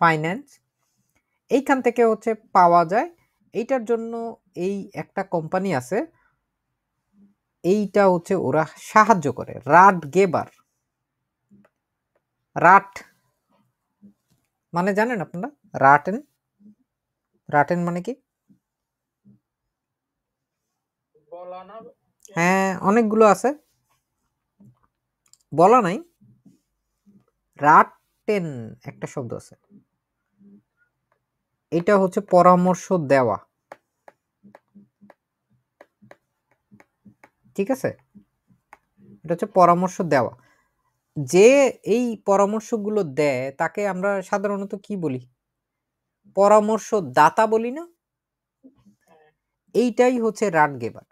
ফাইন্যান্স এইখান থেকে হচ্ছে পাওয়া যায় এইটার জন্য এই একটা কোম্পানি আছে এইটা হচ্ছে ওরা সাহায্য করে রাট গেবার রাট মানে জানেন আপনারা রাটেন রাটেন মানে কি হ্যাঁ অনেকগুলো আছে বলা নাই রাটেন একটা শব্দ আছে এটা হচ্ছে পরামর্শ দেওয়া ঠিক আছে এটা হচ্ছে পরামর্শ দেওয়া যে এই পরামর্শগুলো দেয় তাকে আমরা সাধারণত কি বলি পরামর্শ দাতা বলি না এইটাই হচ্ছে রাট গেবার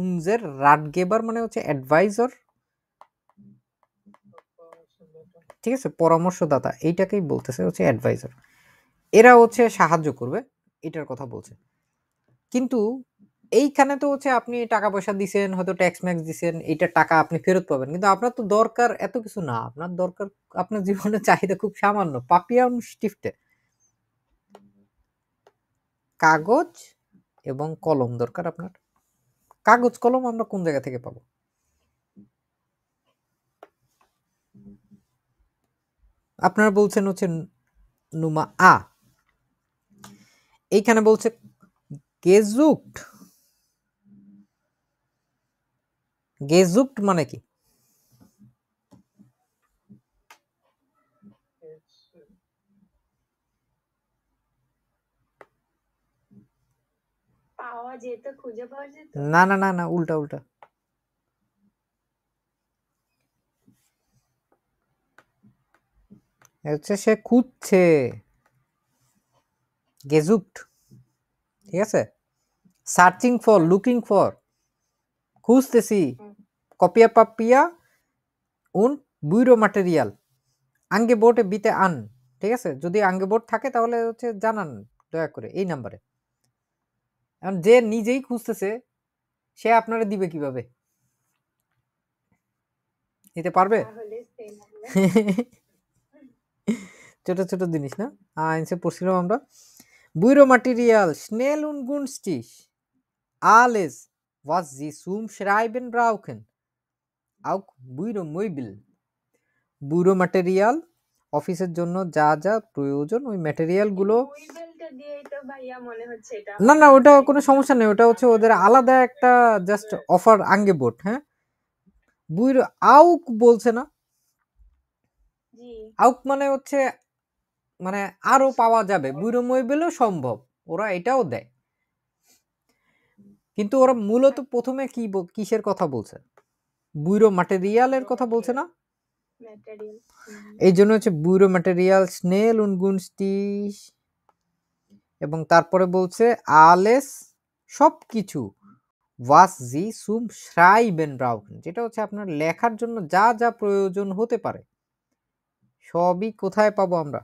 উনজের রাট গেবার মানে হচ্ছে অ্যাডভাইজার ঠিক আছে পরামর্শদাতা এইটাকেই বলতেছে হচ্ছে অ্যাডভাইজার এরা হচ্ছে সাহায্য করবে এটার কথা বলছে কিন্তু এইখানে তো হচ্ছে আপনি টাকা পয়সা দিছেন হয়তো ট্যাক্স ম্যাক্স দিছেন এইটার টাকা আপনি ফেরত পাবেন কিন্তু আপনার তো দরকার এত কিছু না আপনার দরকার আপনার জীবনে চাহিদা খুব সামান্য পাপিয়াম স্টিফটে কাগজ এবং কলম দরকার আপনার কাগজ কলম আমরা কোন জায়গা থেকে পাবো আপনারা বলছেন হচ্ছে নুমা আ এইখানে বলছে গেজুকড গেজুক্ট মানে কি না না না না উল্টা উল্টা হচ্ছে সে খুঁজছে গেজুক্ট ঠিক আছে সার্চিং ফর লুকিং ফর খুঁজতেছি কপিয়া পাপিয়া উন বুইরো মাটেরিয়াল আঙ্গে বোর্ডে বিতে আন ঠিক আছে যদি আঙ্গে বোর্ড থাকে তাহলে হচ্ছে জানান দয়া করে এই নাম্বারে এখন যে নিজেই খুঁজতেছে সে আপনারা দিবে কিভাবে দিতে পারবে ছোট ছোট জিনিস না আইনসে পড়ছিলাম আমরা বুইরো মাটেরিয়াল স্নেল উন গুনস্টিস আলেস ওয়াজ জি সুম শ্রাইবেন ব্রাউকেন আউক বুইরো মইবিল বুইরো ম্যাটেরিয়াল অফিসের জন্য যা যা প্রয়োজন ওই ম্যাটেরিয়াল গুলো না না ওটা কোনো সমস্যা নেই ওটা হচ্ছে ওদের আলাদা একটা জাস্ট অফার আঙ্গে বোট হ্যাঁ বুইরো আউক বলছে না আউক মানে হচ্ছে মানে আরো পাওয়া যাবে বুইরো বেলেও সম্ভব ওরা এটাও দেয় কিন্তু ওরা মূলত প্রথমে কি কিসের কথা বলছে বুইরো ম্যাটেরিয়ালের কথা বলছে না এই জন্য হচ্ছে বুইরো ম্যাটেরিয়াল স্নেল উনগুনস্টি এবং তারপরে বলছে আলেস সব কিছু ওয়াস জি সুম শ্রাইবেন ব্রাউকেন যেটা হচ্ছে আপনার লেখার জন্য যা যা প্রয়োজন হতে পারে সবই কোথায় পাবো আমরা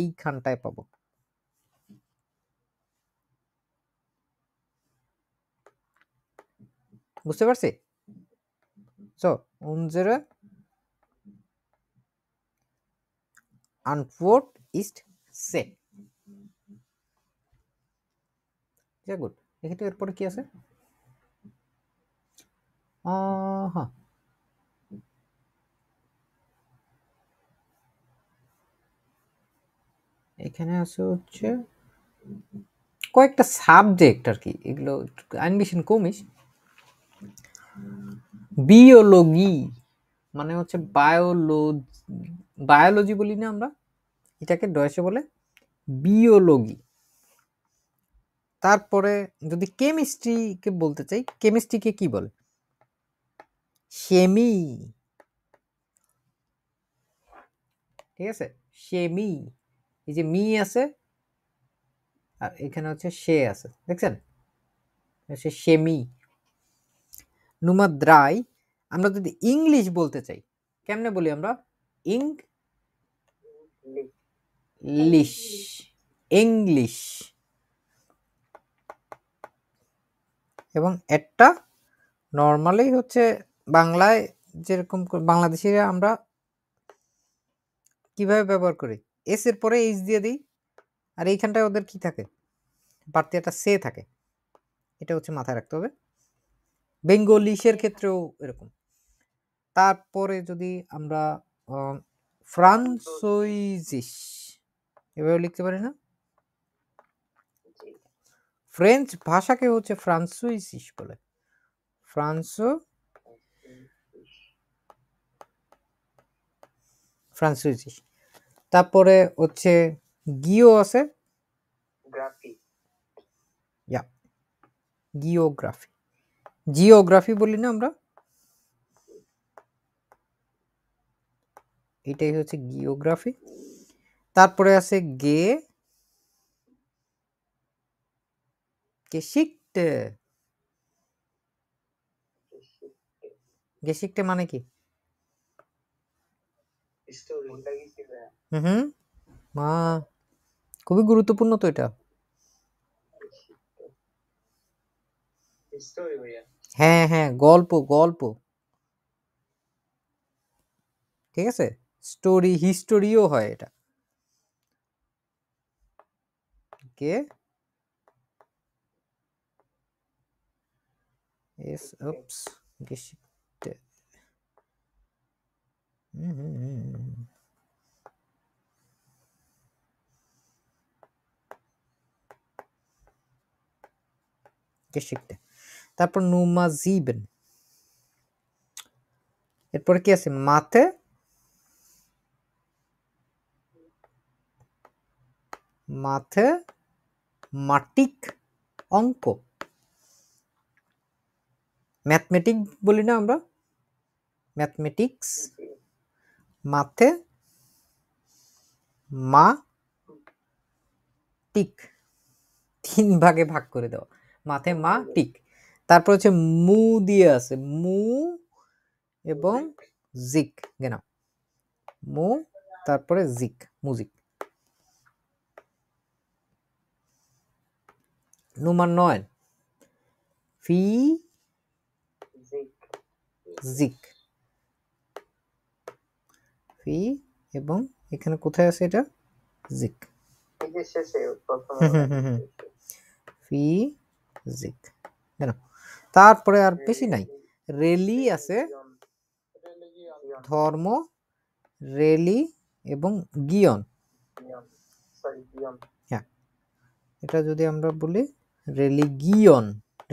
এইখানটায় পাবো বুঝতে পারছি So, unsere Antwort ist C. যা গুড এক্ষেত্রে এরপরে কি আছে হ্যাঁ এখানে আছে হচ্ছে কয়েকটা সাবজেক্ট আর কি এগুলো আইন বেশি কমিস বিওলজি মানে হচ্ছে বায়োলজি বায়োলজি বলি না আমরা এটাকে ডয়েসে বলে বিওলজি তারপরে যদি কেমিস্ট্রিকে বলতে চাই কেমিস্ট্রিকে কি বলে সেমি ঠিক আছে সেমি এই যে মি আছে আর এখানে হচ্ছে সে আছে দেখছেন সে সেমি নুমা দ্রাই আমরা যদি ইংলিশ বলতে চাই কেমনে বলি আমরা ইং লিশ ইংলিশ এবং একটা নর্মালি হচ্ছে বাংলায় যেরকম বাংলাদেশিরা আমরা কিভাবে ব্যবহার করি এস এর পরে এইচ দিয়ে দিই আর এইখানটায় ওদের কি থাকে বাড়তি একটা সে থাকে এটা হচ্ছে মাথায় রাখতে হবে বেঙ্গলিশের ক্ষেত্রেও এরকম তারপরে যদি আমরা ফ্রান্সইজিস এভাবে লিখতে পারি না ফ্রেঞ্চ ভাষাকে হচ্ছে ফ্রান্সইসিস বলে ফ্রান্সো ফ্রান্সইসিস তারপরে হচ্ছে গিও আছে গ্রাফি ইয়া গিওগ্রাফি জিওগ্রাফি বলি না আমরা এটাই হচ্ছে জিওগ্রাফি তারপরে আছে গে গেসিকটে গেসিকটে মানে কি হুম মা খুবই গুরুত্বপূর্ণ তো এটা স্টোরি ভাইয়া হ্যাঁ, হ্যাঁ, গল্প, গল্প। ঠিক আছে? স্টোরি হিস্টোরিও হয় এটা। কে? এস ওপস Geschichte. হুম, হুম, হুম, হুম। Geschichte. তারপর নুমা জিবেন এরপরে কি আছে মাতে মাথে মাটিক অঙ্ক ম্যাথমেটিক বলি না আমরা ম্যাথমেটিক্স মাথে মা টিক তিন ভাগে ভাগ করে দেওয়া মাথে মা টিক তারপর হচ্ছে মু দিয়ে আছে মু এবং জিক genau মু তারপরে জিক মুজিক Nummer 9. ফি জিক ফি এবং এখানে কোথায় আছে এটা জিক ফি জিক কেন তারপরে আর বেশি নাই রেলি আছে ধর্ম রেলি এবং গিয়ন হ্যাঁ এটা যদি আমরা বলি রেলিগিয়ন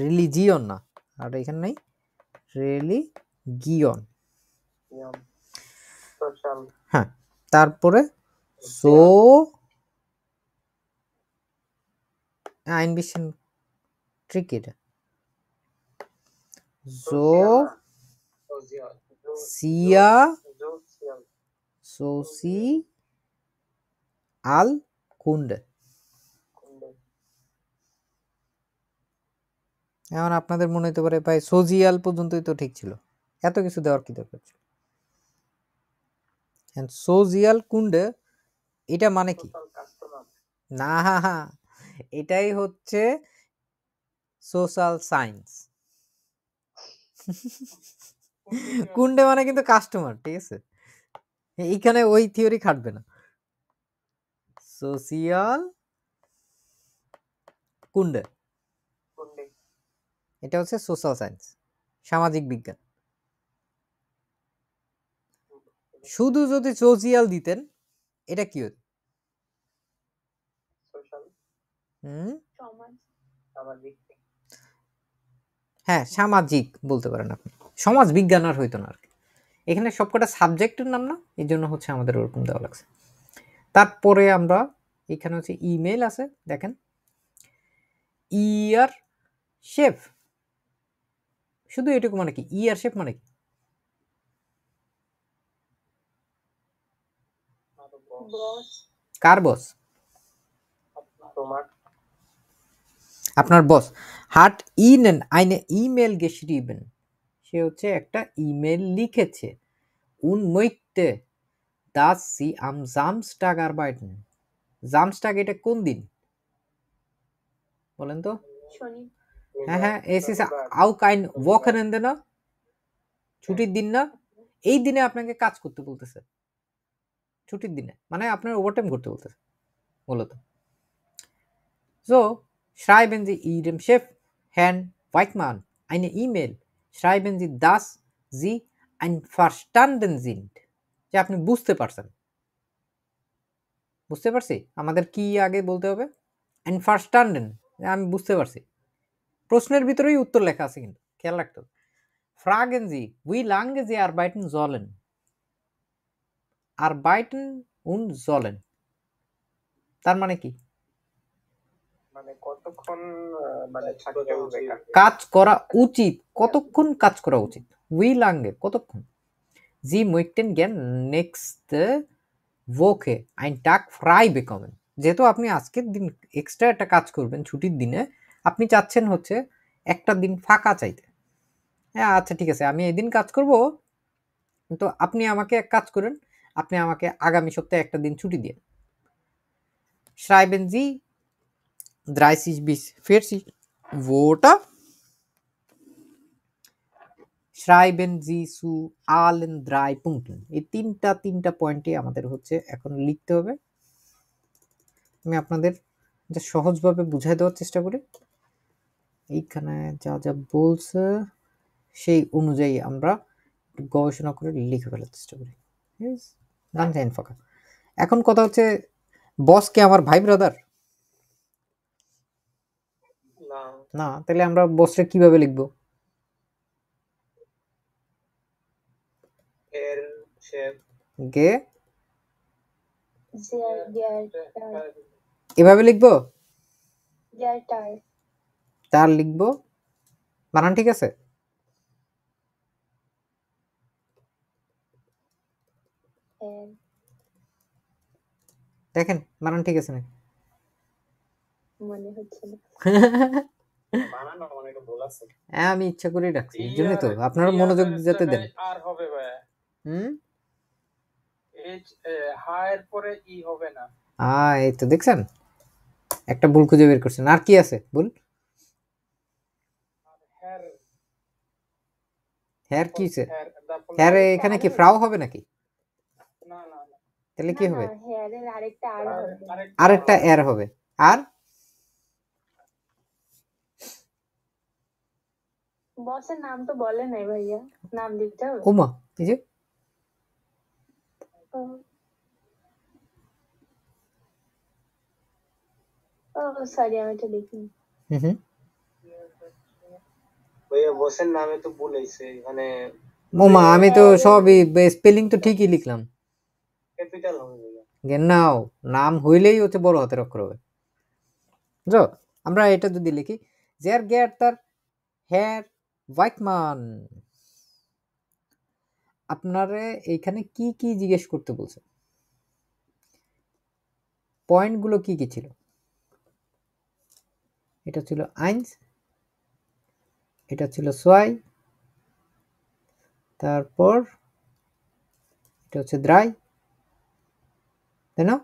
রিলিজিয়ন না আর এখানে নাই রেলিগিয়ন হ্যাঁ তারপরে সো আইন বিশ্ব ট্রিক এটা zo sia soci al kunde এখন আপনাদের মনে হতে পারে ভাই সোজিয়াল পর্যন্তই তো ঠিক ছিল এত কিছু দেওয়ার কি দরকার ছিল সোজিয়াল কুন্ডে এটা মানে কি না এটাই হচ্ছে সোশ্যাল সায়েন্স কুন্ডে মানে কিন্তু কাস্টমার ঠিক আছে এইখানে ওই থিওরি খাটবে না সোশিয়াল কুন্ডে এটা হচ্ছে সোশ্যাল সায়েন্স সামাজিক বিজ্ঞান শুধু যদি সোশিয়াল দিতেন এটা কি হতো হুম সামাজিক হ্যাঁ সামাজিক বলতে পারেন আপনি সমাজ বিজ্ঞান আর হইতো না আর কি এখানে সবকটা সাবজেক্টের নাম না এই জন্য হচ্ছে আমাদের ওরকম দেওয়া লাগছে তারপরে আমরা এখানে হচ্ছে ইমেল আছে দেখেন ইয়ার শেফ শুধু এটুকু মানে কি ইয়ার শেফ মানে কি কার বস তোমার আপনার বস হাট ইনেন আইনে ইমেল গেশরিবেন সে হচ্ছে একটা ইমেল লিখেছে উন মৈতে দাস সি আম জামস্টাগ আর বাইটেন জামস্টাগ এটা কোন দিন বলেন তো হ্যাঁ হ্যাঁ এস আউ কাইন ওয়াকেন এন না ছুটির দিন না এই দিনে আপনাকে কাজ করতে বলতেছে ছুটির দিনে মানে আপনার ওভারটাইম করতে বলতেছে মূলত সো Schreiben Sie Ihrem Chef, Herrn Weidmann, eine E-Mail. Schreiben Sie, dass Sie einverstanden sind যে আপনি বুঝতে পারছেন বুঝতে পারছি আমাদের কি আগে বলতে হবে আনফারস্টান্ডেন হ্যাঁ, আমি বুঝতে পারছি প্রশ্নের ভিতরেই উত্তর লেখা আছে কিন্তু খেয়াল রাখতে হবে ফ্রাগেনজি উই জি আর বাইটেন জলেন আর বাইটেন উন জলেন তার মানে কি মানে মানে কাজ করা উচিত কতক্ষণ কাজ করা উচিত উই লাঙ্গে কতক্ষণ জি মুইকটেন গ্যান নেক্সট ওকে আইন টাক ফ্রাই বেকমেন যেহেতু আপনি আজকের দিন এক্সট্রা একটা কাজ করবেন ছুটির দিনে আপনি চাচ্ছেন হচ্ছে একটা দিন ফাঁকা চাইতে হ্যাঁ আচ্ছা ঠিক আছে আমি এদিন কাজ করব তো আপনি আমাকে এক কাজ করেন আপনি আমাকে আগামী সপ্তাহে একটা দিন ছুটি দিন শ্রাইবেন জি 30 bis 40 Worte. Schreiben Sie zu allen drei Punkten. এই তিনটা তিনটা পয়েন্টে আমাদের হচ্ছে এখন লিখতে হবে আমি আপনাদের যা সহজভাবে বুঝাই দেওয়ার চেষ্টা করি এইখানে যা যা বলছে সেই অনুযায়ী আমরা গবেষণা করে লিখে ফেলার চেষ্টা করি গান ফাঁকা এখন কথা হচ্ছে বস কে আমার ভাই ব্রাদার না তাহলে আমরা বসটা কিভাবে লিখব এর গে এভাবে লিখবো তার লিখবো বানান ঠিক আছে দেখেন বানান ঠিক আছে নাকি মনে হচ্ছে মানে হ্যাঁ আমি ইচ্ছা করে রাখছি এই জন্য তো আপনারা মনোযোগ যাতে দেন আর হবে হুম হায়ের পরে ই e হবে না হ্যাঁ এই তো দেখছেন একটা ভুল খুঁজে বের করছেন আর কি আছে ভুল হেয়ার কি আছে হেয়ার এখানে কি ফ্রাও হবে নাকি তাহলে কি হবে আর হবে আরেকটা এর হবে আর বসের নাম তো বলে নাই ভাইয়া নাম লিখতে হবে ওমা এই যে ও সরি আমি তো দেখি হুম হুম ভাইয়া বসের নামে তো ভুল হইছে মানে মোমা আমি তো সবই স্পেলিং তো ঠিকই লিখলাম ক্যাপিটাল হবে গেনাও নাও নাম হইলেই হচ্ছে বড় হাতের অক্ষর হবে বুঝো আমরা এটা যদি লিখি জেয়ার গেয়ার তার হেয়ার ওয়াইকমান আপনারে এইখানে কি কি জিজ্ঞেস করতে বলছে পয়েন্টগুলো কি কি ছিল এটা ছিল আইনস এটা ছিল সোয়াই তারপর এটা হচ্ছে দ্রাই তাই না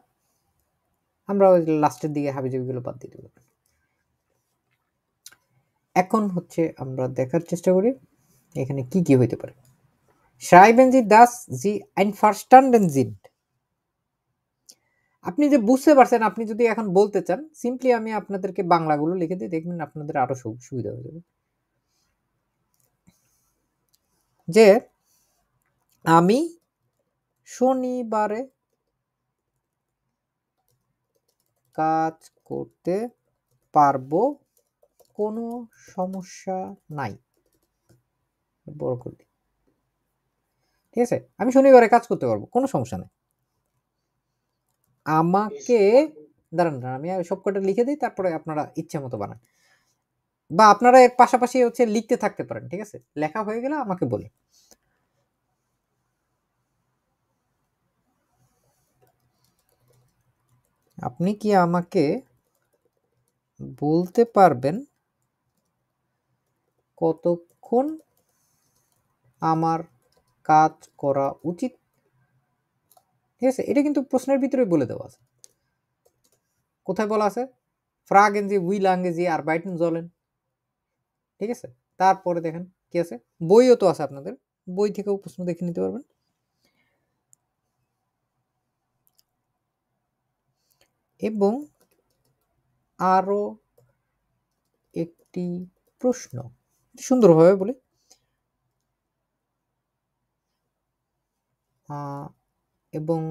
আমরা ওই লাস্টের দিকে হাবিজাবিগুলো বাদ দিতে দেবো এখন হচ্ছে আমরা দেখার চেষ্টা করি এখানে কি কি হইতে পারে শ্রাইবেন দাস জি আইনফারস্টান্ডেন আপনি যে বুঝতে পারছেন আপনি যদি এখন বলতে চান সিম্পলি আমি আপনাদেরকে বাংলাগুলো লিখে দিই দেখবেন আপনাদের আরো সুবিধা হয়ে যাবে যে আমি শনিবারে কাজ করতে পারবো কোনো সমস্যা নাই বড় দিই ঠিক আছে আমি শনিবারে কাজ করতে পারবো কোনো সমস্যা নাই আমাকে দাঁড়ান দাঁড়ান আমি সব কটা লিখে দিই তারপরে আপনারা ইচ্ছা মতো বানান বা আপনারা এর পাশাপাশি হচ্ছে লিখতে থাকতে পারেন ঠিক আছে লেখা হয়ে গেলে আমাকে বলে আপনি কি আমাকে বলতে পারবেন কতক্ষণ আমার কাজ করা উচিত ঠিক আছে এটা কিন্তু প্রশ্নের ভিতরে বলে দেওয়া আছে কোথায় বলা আছে ফ্রাগেন যে উই লাঙ্গে যে আর বাইটেন জলেন ঠিক আছে তারপরে দেখেন কি আছে বইও তো আছে আপনাদের বই থেকেও প্রশ্ন দেখে নিতে পারবেন এবং আরও একটি প্রশ্ন সুন্দরভাবে বলি এবং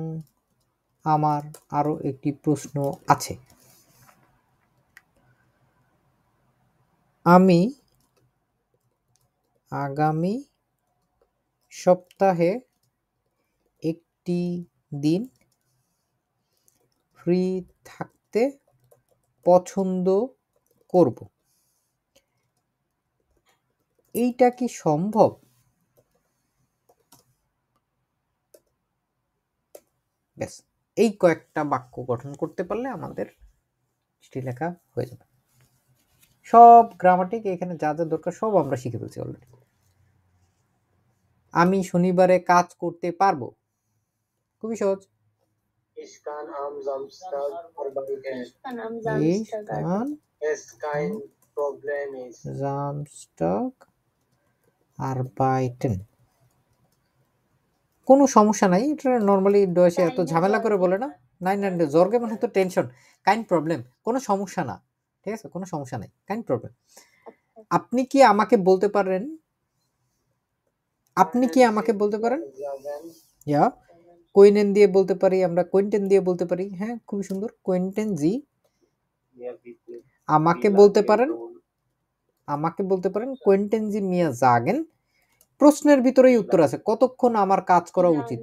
আমার আরও একটি প্রশ্ন আছে আমি আগামী সপ্তাহে একটি দিন ফ্রি থাকতে পছন্দ করব এইটা কি সম্ভব ব্যাস এই কয়েকটা বাক্য গঠন করতে পারলে আমাদের চিঠি লেখা হয়ে যাবে সব গ্রামাটিক এখানে যা যা দরকার সব আমরা শিখে ফেলছি অলরেডি আমি শনিবারে কাজ করতে পারবো খুবই সহজ আম জামস্টক আরবাইটেন কোনো সমস্যা নাই এটা নর্মালি ডয়েসে এত ঝামেলা করে বলে না নাইন হান্ড্রেড জর্গে মানে তো টেনশন কাইন্ড প্রবলেম কোনো সমস্যা না ঠিক আছে কোনো সমস্যা নাই কাইন্ড প্রবলেম আপনি কি আমাকে বলতে পারেন আপনি কি আমাকে বলতে পারেন ইয়া কোয়েনেন দিয়ে বলতে পারি আমরা কোয়েন্টেন দিয়ে বলতে পারি হ্যাঁ খুবই সুন্দর কোয়েন্টেন জি আমাকে বলতে পারেন আমাকে বলতে পারেন কোয়েন্টেনজি মিয়া জাগেন প্রশ্নের ভিতরেই উত্তর আছে কতক্ষণ আমার কাজ করা উচিত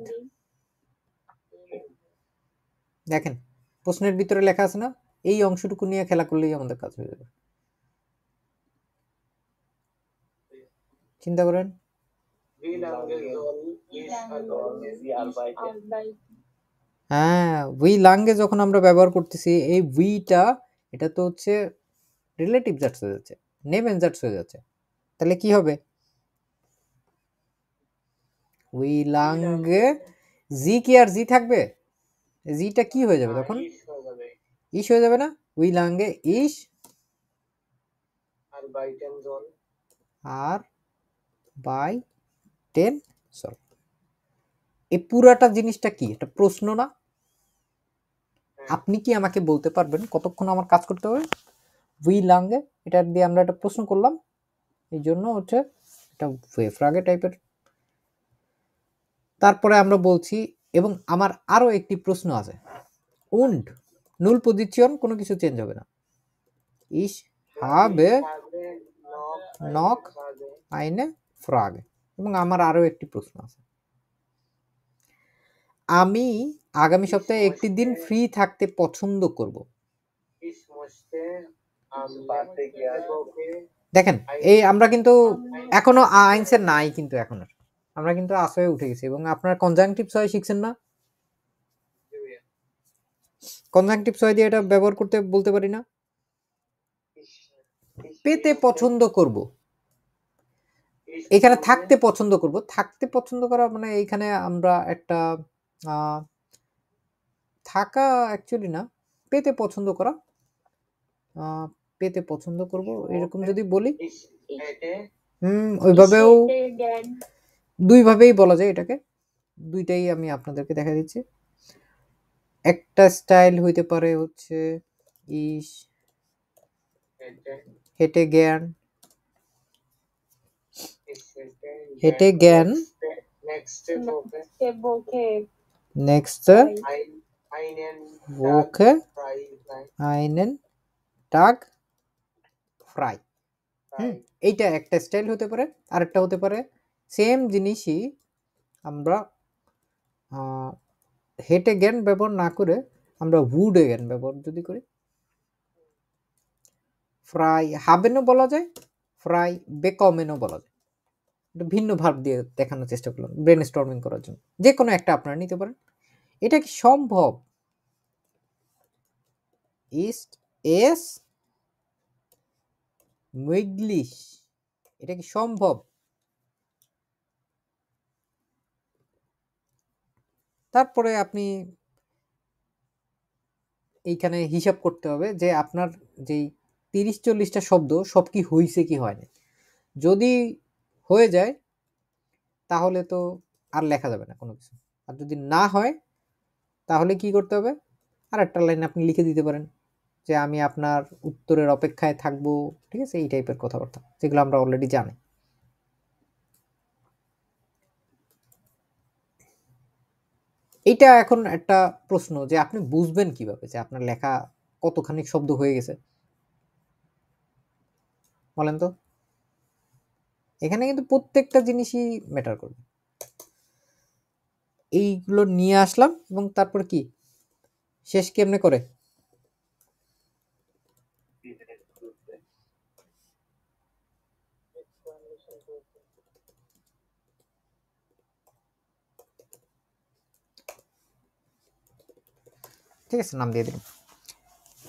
দেখেন প্রশ্নের ভিতরে লেখা আছে না এই অংশটুকু নিয়ে খেলা করলেই আমাদের কাজ হয়ে যাবে চিন্তা করেন হ্যাঁ উই লাঙ্গে যখন আমরা ব্যবহার করতেছি এই উইটা এটা তো হচ্ছে রিলেটিভ যাচ্ছে নেম অ্যানজার্স হয়ে যাচ্ছে তাহলে কি হবে উই উইলাঙ্গে জি কি আর জি থাকবে জিটা কি হয়ে যাবে তখন ইশ হয়ে যাবে না উই উইলাঙ্গে ইশ আর বাই টেন জল আর বাই টেন জল এই পুরাটা জিনিসটা কি এটা প্রশ্ন না হ্যাঁ। আপনি কি আমাকে বলতে পারবেন কতক্ষণ আমার কাজ করতে হবে উই লাঙ্গে এটা দিয়ে আমরা একটা প্রশ্ন করলাম এই জন্য হচ্ছে এটা ফ্রাগে টাইপের তারপরে আমরা বলছি এবং আমার আরও একটি প্রশ্ন আছে উন্ড নুল পজিশন কোনো কিছু চেঞ্জ হবে না ইস হাবে নক আইনে ফ্রাগ এবং আমার আরও একটি প্রশ্ন আছে আমি আগামী সপ্তাহে একটি দিন ফ্রি থাকতে পছন্দ করব দেখেন এই আমরা কিন্তু এখনো আইনসের নাই কিন্তু এখন আমরা কিন্তু আসয়ে উঠে গেছি এবং আপনারা কনজাংটিভ ছয় শিখছেন না কনজাংটিভ ছয় দিয়ে এটা ব্যবহার করতে বলতে পারি না পেতে পছন্দ করব এখানে থাকতে পছন্দ করব থাকতে পছন্দ করা মানে এইখানে আমরা একটা থাকা অ্যাকচুয়ালি না পেতে পছন্দ করা পেতে পছন্দ করব এরকম যদি বলি হুম ওইভাবেও দুইভাবেই বলা যায় এটাকে দুইটাই আমি আপনাদেরকে দেখা দিচ্ছি একটা স্টাইল হইতে পারে হচ্ছে ইস হেটে জ্ঞান হেটে জ্ঞান নেক্সট ওকে আইনেন টাক ফ্রাই হুম এইটা একটা স্টাইল হতে পারে আরেকটা হতে পারে সেম জিনিসই আমরা হেটে গেন ব্যবহার না করে আমরা উড গেন ব্যবহার যদি করি ফ্রাই হাবেনও বলা যায় ফ্রাই বেকমেনও বলা যায় এটা ভিন্ন ভাব দিয়ে দেখানোর চেষ্টা করলাম ব্রেন স্টর্মিং করার জন্য যে কোনো একটা আপনারা নিতে পারেন এটা কি সম্ভব ইস্ট এস মিডলিশ এটা কি সম্ভব তারপরে আপনি এইখানে হিসাব করতে হবে যে আপনার যেই তিরিশ চল্লিশটা শব্দ সব কি হইছে কি হয়নি যদি হয়ে যায় তাহলে তো আর লেখা যাবে না কোনো কিছু আর যদি না হয় তাহলে কি করতে হবে আর একটা লাইন আপনি লিখে দিতে পারেন যে আমি আপনার উত্তরের অপেক্ষায় থাকব ঠিক আছে এই টাইপের কথাবার্তা যেগুলো আমরা অলরেডি জানি এইটা এখন একটা প্রশ্ন যে আপনি বুঝবেন কিভাবে যে আপনার লেখা কতখানি শব্দ হয়ে গেছে বলেন তো এখানে কিন্তু প্রত্যেকটা জিনিসই ম্যাটার করবে এইগুলো নিয়ে আসলাম এবং তারপর কি শেষ কেমনে করে ঠিক আছে নাম দিয়ে দিলাম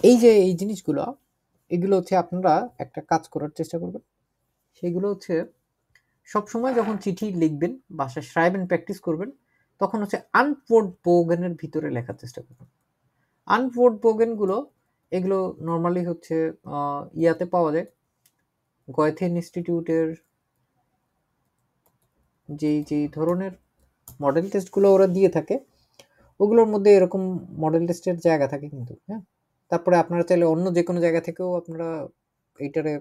এই যে এই জিনিসগুলো এগুলো হচ্ছে আপনারা একটা কাজ করার চেষ্টা করবেন সেগুলো হচ্ছে সবসময় যখন চিঠি লিখবেন বাসা শ্রাইবেন প্র্যাকটিস করবেন তখন হচ্ছে আনপোর্ড বোগেনের ভিতরে লেখার চেষ্টা করবেন আনপোর্ড বোগেনগুলো এগুলো নর্মালি হচ্ছে ইয়াতে পাওয়া যায় গয়থেন ইনস্টিটিউটের যেই যেই ধরনের মডেল টেস্টগুলো ওরা দিয়ে থাকে ওগুলোর মধ্যে এরকম মডেল টেস্টের জায়গা থাকে কিন্তু হ্যাঁ তারপরে আপনারা চাইলে অন্য যে কোনো জায়গা থেকেও আপনারা এইটারে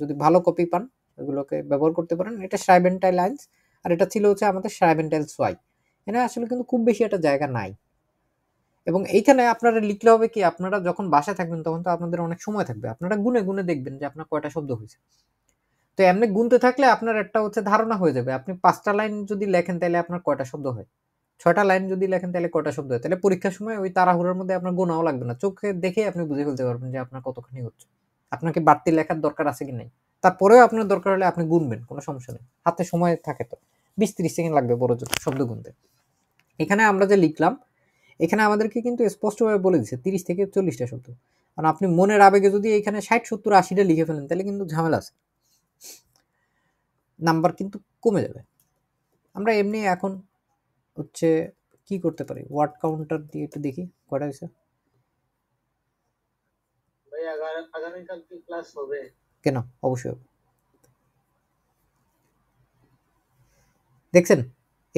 যদি ভালো কপি পান এগুলোকে ব্যবহার করতে পারেন এটা সাইবেন্টাইল লাইন্স আর এটা ছিল হচ্ছে আমাদের সাইবেন্টাইল সোয়াই এখানে আসলে কিন্তু খুব বেশি একটা জায়গা নাই এবং এইখানে আপনারা লিখলে হবে কি আপনারা যখন বাসায় থাকবেন তখন তো আপনাদের অনেক সময় থাকবে আপনারা গুনে গুনে দেখবেন যে আপনার কয়টা শব্দ হয়েছে তো এমনি গুনতে থাকলে আপনার একটা হচ্ছে ধারণা হয়ে যাবে আপনি পাঁচটা লাইন যদি লেখেন তাহলে আপনার কয়টা শব্দ হয় ছটা লাইন যদি লেখেন তাহলে কটা শব্দ হয় তাহলে পরীক্ষার সময় ওই তাড়াহুড়ার মধ্যে আপনার গোনাও লাগবে না চোখে দেখে আপনি বুঝে ফেলতে পারবেন যে আপনার কতখানি হচ্ছে আপনাকে বাড়তি লেখার দরকার আছে কি নাই তারপরেও আপনার দরকার হলে আপনি গুনবেন কোনো সমস্যা নেই হাতে সময় থাকে তো বিশ তিরিশ সেকেন্ড লাগবে বড় শব্দ গুনতে এখানে আমরা যে লিখলাম এখানে আমাদেরকে কিন্তু স্পষ্টভাবে বলে দিচ্ছে তিরিশ থেকে চল্লিশটা শব্দ কারণ আপনি মনের আবেগে যদি এখানে ষাট সত্তর আশিটা লিখে ফেলেন তাহলে কিন্তু ঝামেলা আছে নাম্বার কিন্তু কমে যাবে আমরা এমনি এখন হচ্ছে কি করতে পারি ওয়ার্ড কাউন্টার দিয়ে একটু দেখি কয়টা হয়েছে ভাই আগামীকাল কি ক্লাস হবে কেন অবশ্যই হবে দেখছেন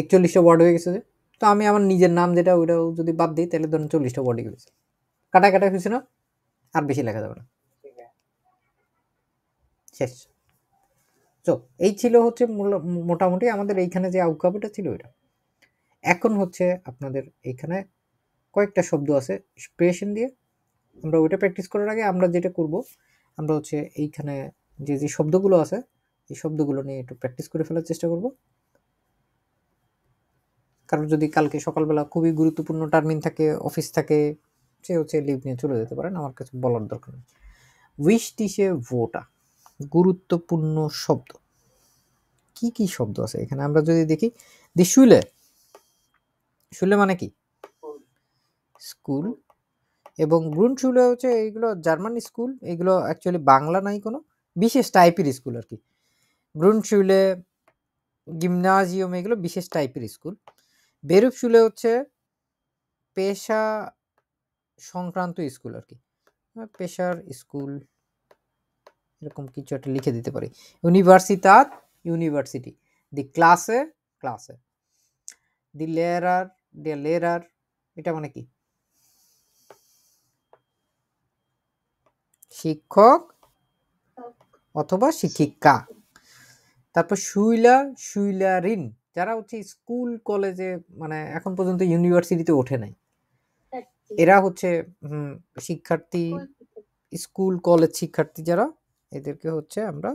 একচল্লিশটা ওয়ার্ড হয়ে গেছে যে তো আমি আমার নিজের নাম যেটা ওইটাও যদি বাদ দিই তাহলে ধরুন চল্লিশটা ওয়ার্ডই গেছে কাটা কাটা হয়েছে না আর বেশি লেখা যাবে না শেষ তো এই ছিল হচ্ছে মোটামুটি আমাদের এইখানে যে আউকাপটা ছিল এটা এখন হচ্ছে আপনাদের এখানে কয়েকটা শব্দ আছে স্প্রেশন দিয়ে আমরা ওইটা প্র্যাকটিস করার আগে আমরা যেটা করব আমরা হচ্ছে এইখানে যে যে শব্দগুলো আছে এই শব্দগুলো নিয়ে একটু প্র্যাকটিস করে ফেলার চেষ্টা করব কারণ যদি কালকে সকালবেলা খুবই গুরুত্বপূর্ণ টার্মিন থাকে অফিস থাকে সে হচ্ছে লিভ নিয়ে চলে যেতে পারেন আমার কাছে বলার দরকার নেই সে ভোটা গুরুত্বপূর্ণ শব্দ কি কি শব্দ আছে এখানে আমরা যদি দেখি দি শুইলে শুলে মানে কি স্কুল এবং শুলে হচ্ছে এইগুলো জার্মান স্কুল এগুলো অ্যাকচুয়ালি বাংলা নাই কোনো বিশেষ টাইপের স্কুল আর কি শুলে গিমনাজিয়াম এগুলো বিশেষ টাইপের স্কুল বেরুপ শুলে হচ্ছে পেশা সংক্রান্ত স্কুল আর কি হ্যাঁ, পেশার স্কুল এরকম কিছু একটা লিখে দিতে পারি ইউনিভার্সিটাত ইউনিভার্সিটি দি ক্লাসে ক্লাসে দি লেয়ার ডিয়ার লেরার এটা মানে কি শিক্ষক অথবা শিক্ষিকা তারপর শুইলা শুইলারিন যারা হচ্ছে স্কুল কলেজে মানে এখন পর্যন্ত ইউনিভার্সিটিতে ওঠে নাই এরা হচ্ছে শিক্ষার্থী স্কুল কলেজ শিক্ষার্থী যারা এদেরকে হচ্ছে আমরা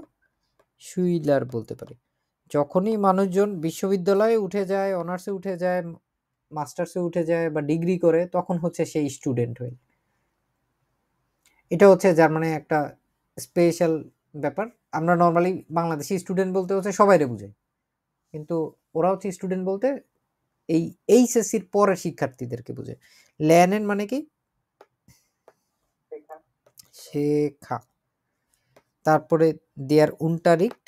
শুইলার বলতে পারি যখনই মানুষজন বিশ্ববিদ্যালয়ে উঠে যায় অনার্সে উঠে যায় মাস্টার্সে উঠে যায় বা ডিগ্রি করে তখন হচ্ছে সেই স্টুডেন্ট হয়ে এটা হচ্ছে যার মানে একটা স্পেশাল ব্যাপার আমরা নর্মালি বাংলাদেশি স্টুডেন্ট বলতে হচ্ছে সবাইরে বুঝাই কিন্তু ওরা হচ্ছে স্টুডেন্ট বলতে এই এইচএসসির পরের শিক্ষার্থীদেরকে বুঝে ল্যানেন মানে কি শেখা তারপরে দেয়ার উন্টারিক্ট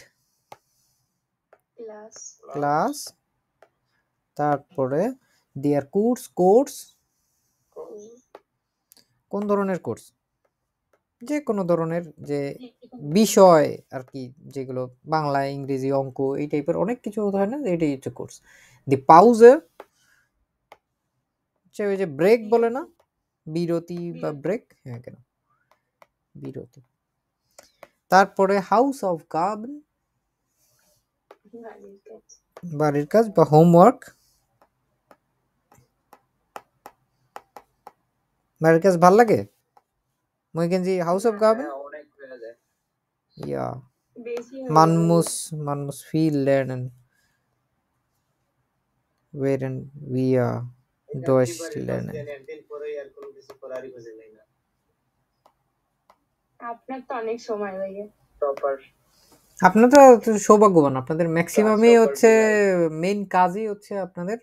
ক্লাস তারপরে দেয়ার কোর্স কোর্স কোন ধরনের কোর্স যে কোনো ধরনের যে বিষয় আর কি যেগুলো বাংলা ইংরেজি অঙ্ক এই টাইপের অনেক কিছু হয় না এটাই হচ্ছে কোর্স দি পাউজার হচ্ছে ওই যে ব্রেক বলে না বিরতি বা ব্রেক হ্যাঁ কেন বিরতি তারপরে হাউস অফ গার্ডেন বাড়ির কাজ বা হোমওয়ার্ক মার্কেস ভাল লাগে মইকেনজি হাউস অফ গাবে ইয়া মানমুস মানমুস ফিল এন্ড wherein we are দোষ লের্ন আপনার তো অনেক সময় লাগে প্রপার আপনারা তো সৌভাগ্যবান আপনাদের ম্যাক্সিমামই হচ্ছে মেইন কাজই হচ্ছে আপনাদের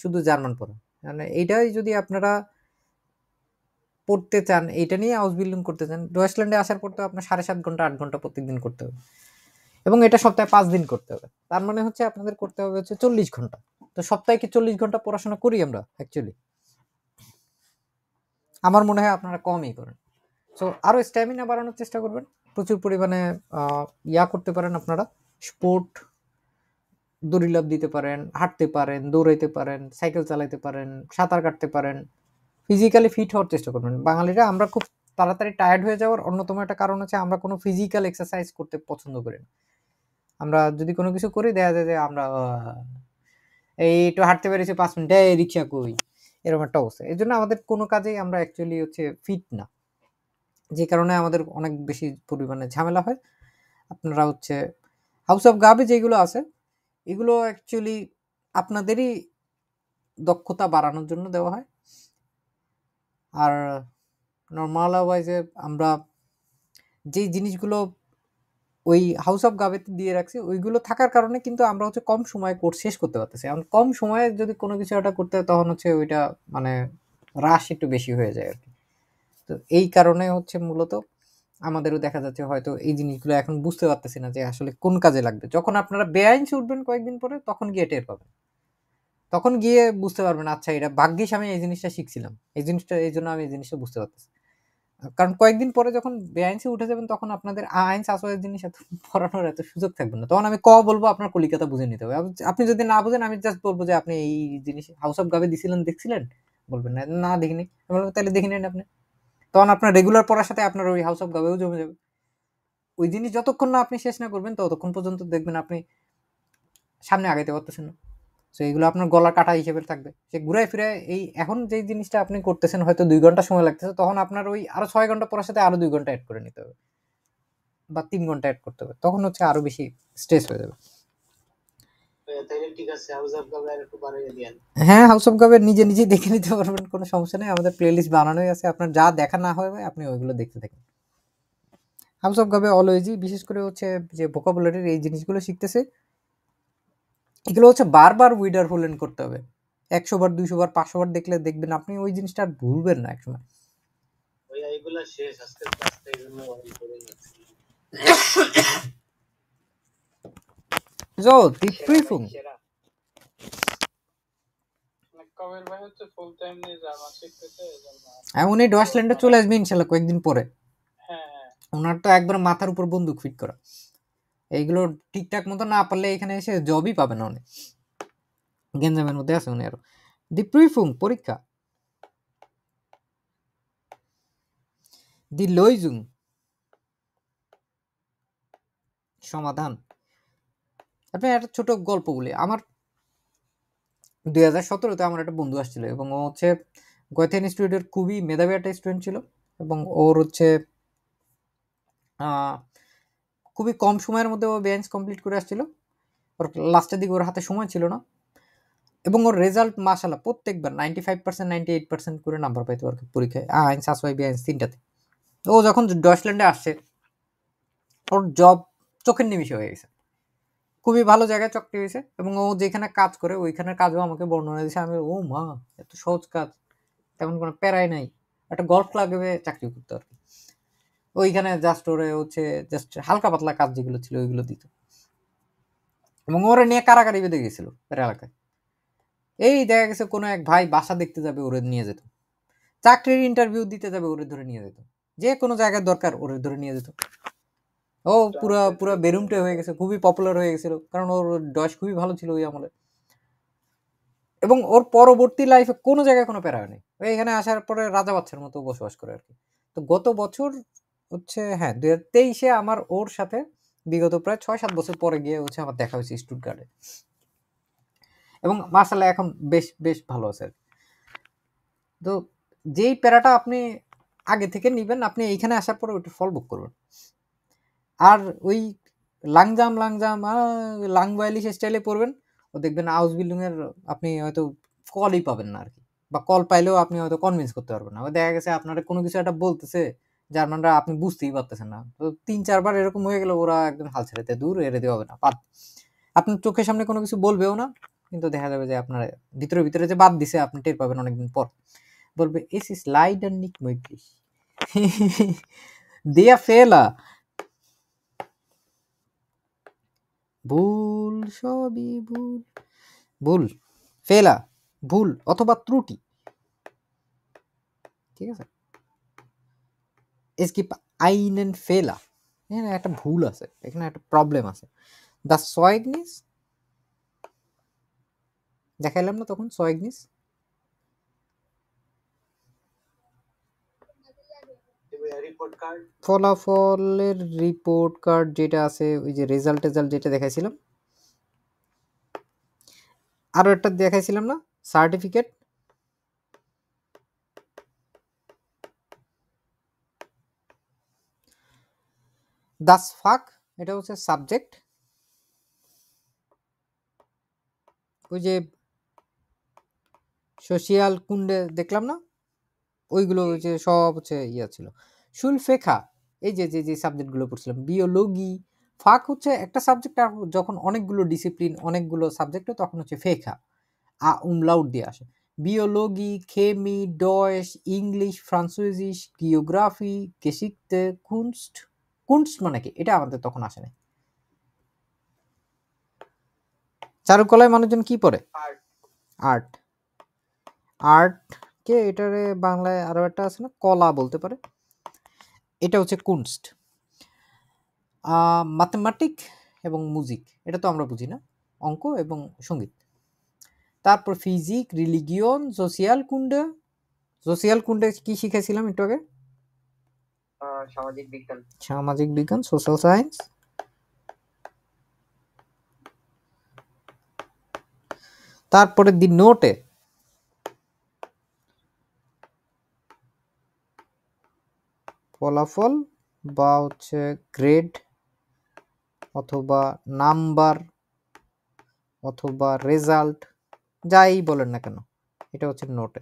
শুধু জার্মান পড়া মানে এইটাই যদি আপনারা পড়তে চান এটা নিয়ে হাউস বিল্ডিং করতে চান ডোয়েসল্যান্ডে আসার পর তো আপনার সাড়ে সাত ঘন্টা আট ঘন্টা প্রত্যেকদিন করতে হবে এবং এটা সপ্তাহে পাঁচ দিন করতে হবে তার মানে হচ্ছে আপনাদের করতে হবে হচ্ছে চল্লিশ ঘন্টা তো সপ্তাহে কি চল্লিশ ঘন্টা পড়াশোনা করি আমরা অ্যাকচুয়ালি আমার মনে হয় আপনারা কমই করেন সো আরও স্ট্যামিনা বাড়ানোর চেষ্টা করবেন প্রচুর পরিমাণে ইয়া করতে পারেন আপনারা স্পোর্ট দড়িলাভ দিতে পারেন হাঁটতে পারেন দৌড়াইতে পারেন সাইকেল চালাইতে পারেন সাঁতার কাটতে পারেন ফিজিক্যালি ফিট হওয়ার চেষ্টা করবেন বাঙালিরা আমরা খুব তাড়াতাড়ি টায়ার্ড হয়ে যাওয়ার অন্যতম একটা কারণ হচ্ছে আমরা কোনো ফিজিক্যাল এক্সারসাইজ করতে পছন্দ করি না আমরা যদি কোনো কিছু করি দেখা যায় যে আমরা এই একটু হাঁটতে পেরেছি পাঁচ মিনিট এই রিক্সা করি এরকম একটা অবস্থা এই জন্য আমাদের কোনো কাজেই আমরা অ্যাকচুয়ালি হচ্ছে ফিট না যে কারণে আমাদের অনেক বেশি পরিমাণে ঝামেলা হয় আপনারা হচ্ছে হাউস অফ গাবে যেগুলো আছে এগুলো অ্যাকচুয়ালি আপনাদেরই দক্ষতা বাড়ানোর জন্য দেওয়া হয় আর নর্মাল ওয়াইজে আমরা যেই জিনিসগুলো ওই হাউস অফ গাবেতে দিয়ে রাখছি ওইগুলো থাকার কারণে কিন্তু আমরা হচ্ছে কম সময়ে কোর্স শেষ করতে পারতেছি এখন কম সময়ে যদি কোনো কিছু একটা করতে হয় তখন হচ্ছে ওইটা মানে হ্রাস একটু বেশি হয়ে যায় আর কি তো এই কারণে হচ্ছে মূলত আমাদেরও দেখা যাচ্ছে হয়তো এই জিনিসগুলো এখন বুঝতে পারতেছি না যে আসলে কোন কাজে লাগবে যখন আপনারা বেআইন ছুটবেন কয়েকদিন পরে তখন গিয়ে টের পাবেন তখন গিয়ে বুঝতে পারবেন আচ্ছা এটা ভাগ্যিস আমি এই জিনিসটা শিখছিলাম এই জিনিসটা এই জন্য আমি এই জিনিসটা বুঝতে পারতেছি কারণ কয়েকদিন পরে যখন বেআইনসি উঠে যাবেন তখন আপনাদের আইনস আসলের জিনিস এত পড়ানোর এত সুযোগ থাকবে না তখন আমি ক বলবো আপনার কলিকাতা বুঝে নিতে হবে আপনি যদি না বুঝেন আমি জাস্ট বলবো যে আপনি এই জিনিস হাউস অফ গাবে দিছিলেন দেখছিলেন বলবেন না না দেখিনি বলবো তাহলে দেখে নেন আপনি তখন আপনার রেগুলার পড়ার সাথে আপনার ওই হাউস অফ গাবেও জমে যাবে ওই জিনিস যতক্ষণ না আপনি শেষ না করবেন ততক্ষণ পর্যন্ত দেখবেন আপনি সামনে আগাইতে পারতেছেন না সো এগুলো আপনার গলার কাটা হিসেবে থাকবে সে ঘুরায় ফিরে এই এখন যে জিনিসটা আপনি করতেছেন হয়তো দুই ঘন্টা সময় লাগতেছে তখন আপনার ওই আরও ছয় ঘন্টা পড়ার সাথে আরও দুই ঘন্টা অ্যাড করে নিতে হবে বা তিন ঘন্টা অ্যাড করতে হবে তখন হচ্ছে আরও বেশি স্ট্রেস হয়ে যাবে হ্যাঁ হাউস অফ গাবের নিজে নিজে দেখে নিতে পারবেন কোনো সমস্যা নেই আমাদের প্লেলিস্ট বানানোই আছে আপনার যা দেখা না হয় আপনি ওইগুলো দেখতে থাকেন হাউস অফ গাবে অলওয়েজই বিশেষ করে হচ্ছে যে ভোকাবুলারির এই জিনিসগুলো শিখতেছে এগুলো হচ্ছে বারবার উইডার হোল্ড করতে হবে একশো বার দুইশো বার পাঁচশো বার দেখলে দেখবেন আপনি ওই জিনিসটা আর ভুলবেন না একসময় মানে হ্যাঁ, চলে আসবে ইনশাল্লাহ কয়েকদিন পরে হ্যাঁ, হ্যাঁ। ওনার তো একবার মাথার উপর বন্দুক ফিট করা এইগুলো ঠিকঠাক মতো না পারলে এখানে এসে জবই পাবে না অনেক গেঞ্জামের মধ্যে আছে উনি আরো দি প্রিফুং পরীক্ষা দি লইজুং সমাধান আপনি একটা ছোট গল্প বলি আমার দুই হাজার সতেরোতে আমার একটা বন্ধু আসছিল এবং ও হচ্ছে গয়থেন স্টুডিওর খুবই মেধাবী একটা স্টুডেন্ট ছিল এবং ওর হচ্ছে খুবই কম সময়ের মধ্যে ও বেঞ্চ কমপ্লিট করে আসছিল ওর লাস্টের দিকে ওর হাতে সময় ছিল না এবং ওর রেজাল্ট মাসালা প্রত্যেকবার ninety five percent ninety eight percent করে নাম্বার পাইতো আর কি পরীক্ষায় আইন ওয়াই বিআইন তিনটাতে ও যখন ডয়সল্যান্ডে আসছে ওর জব চোখের নিমিষে হয়ে গেছে খুবই ভালো জায়গায় চকটি হয়েছে এবং ও যেখানে কাজ করে ওইখানের কাজও আমাকে বর্ণনা দিয়েছে আমি ও মা এত সহজ কাজ তেমন কোনো প্যারাই নাই একটা গল্ফ ক্লাবে চাকরি করতে আর কি ওইখানে জাস্ট ওরে হচ্ছে জাস্ট হালকা পাতলা কাজ যেগুলো ছিল ওইগুলো দিত এবং ওরে নিয়ে কারাকারি বেঁধে গেছিল এলাকায় এই দেখা গেছে কোনো এক ভাই বাসা দেখতে যাবে ওরে নিয়ে যেত চাকরির ইন্টারভিউ দিতে যাবে ওরে ধরে নিয়ে যেত যে কোনো জায়গার দরকার ওরে ধরে নিয়ে যেত ও পুরো পুরো বেরুমটে হয়ে গেছে খুবই পপুলার হয়ে গেছিল কারণ ওর ডস খুবই ভালো ছিল ওই আমলে এবং ওর পরবর্তী লাইফে কোনো জায়গায় কোনো প্যারা নেই এখানে আসার পরে রাজা বাচ্চার মতো বসবাস করে আর কি তো গত বছর হচ্ছে হ্যাঁ দুই হাজার তেইশে আমার ওর সাথে বিগত প্রায় ছয় সাত বছর পরে গিয়ে হচ্ছে আমার দেখা হয়েছে স্টুটগার্ডে এবং মার্শাল্লাহ এখন বেশ বেশ ভালো আছে তো যেই প্যারাটা আপনি আগে থেকে নেবেন আপনি এইখানে আসার পরে ওইটা ফল বুক করবেন আর ওই লাংজাম লাংজাম লাং বাইলিশ স্টাইলে পড়বেন ও দেখবেন হাউস বিল্ডিংয়ের আপনি হয়তো কলই পাবেন না আর কি বা কল পাইলেও আপনি হয়তো কনভিন্স করতে পারবেন না দেখা গেছে আপনারা কোনো কিছু একটা বলতেছে জার্মানরা আপনি বুঝতেই পারতেছেন না তো তিন চারবার এরকম হয়ে গেলে ওরা একদম হাল ছেড়েতে দূর এড়ে দেওয়া হবে না পার আপনার চোখের সামনে কোনো কিছু বলবেও না কিন্তু দেখা যাবে যে আপনার ভিতরে ভিতরে যে বাদ দিছে আপনি টের পাবেন অনেকদিন পর বলবে এস ইস লাইড অ্যান্ড নিক মৈত্রী দেয়া ফেলা ভুল সবই ভুল ভুল ফেলা ভুল অথবা ত্রুটি ঠিক আছে es gibt einen Fehler এখানে একটা ভুল আছে এখানে একটা প্রবলেম আছে দ্য সয়েগনিস দেখাইলাম না তখন সয়েগনিস ফলাফলের রিপোর্ট কার্ড যেটা আছে ওই যে রেজাল্ট রেজাল্ট যেটা দেখাইছিলাম আরও একটা দেখাইছিলাম না সার্টিফিকেট দাস ফাক এটা হচ্ছে সাবজেক্ট ওই যে সোশিয়াল কুণ্ডে দেখলাম না ওইগুলো যে সব হচ্ছে ইয়া ছিল সুলফেখা এই যে যে যে সাবজেক্টগুলো পড়ছিলাম বিওলজি ফাক হচ্ছে একটা সাবজেক্ট আর যখন অনেকগুলো ডিসিপ্লিন অনেকগুলো সাবজেক্ট তখন হচ্ছে ফেখা আ উমলাউট দিয়ে আসে বিওলজি খেমি ডয়েশ ইংলিশ ফ্রান্সুইজিস গিওগ্রাফি কেশিকতে কুনস্ট কুন্ডস মানে কি এটা আমাদের তখন আসে নাই চারুকলায় মানুষজন কি পড়ে আর্ট আর্ট কে এটারে বাংলায় আরও একটা আছে না কলা বলতে পারে এটা হচ্ছে কুনস্ট ম্যাথমেটিক এবং মিউজিক এটা তো আমরা বুঝি না অঙ্ক এবং সঙ্গীত তারপর ফিজিক রিলিগিয়ন সোশিয়াল কুন্ডে সোশিয়াল কুন্ডে কি শিখেছিলাম একটু আগে সামাজিক বিজ্ঞান সামাজিক বিজ্ঞান সোশ্যাল সায়েন্স তারপরে দি নোটে ফলাফল বা হচ্ছে গ্রেড অথবা নাম্বার অথবা রেজাল্ট যাই বলেন না কেন এটা হচ্ছে নোটে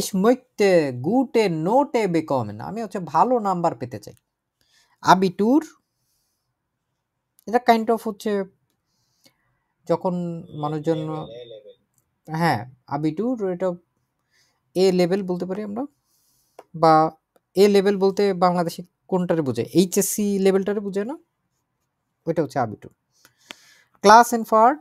ইস মৈতে গুটে নোটে বেকমেন আমি হচ্ছে ভালো নাম্বার পেতে চাই আবি ট্যুর এটা কাইন্ড অফ হচ্ছে যখন মানুষজন হ্যাঁ আবি ট্যুর এটা এ লেভেল বলতে পারি আমরা বা এ লেভেল বলতে বাংলাদেশে কোনটারে বোঝায় এইচএসসি লেভেলটারে বোঝায় না ওইটা হচ্ছে আবি ট্যুর ক্লাস এন্ড ফার্ট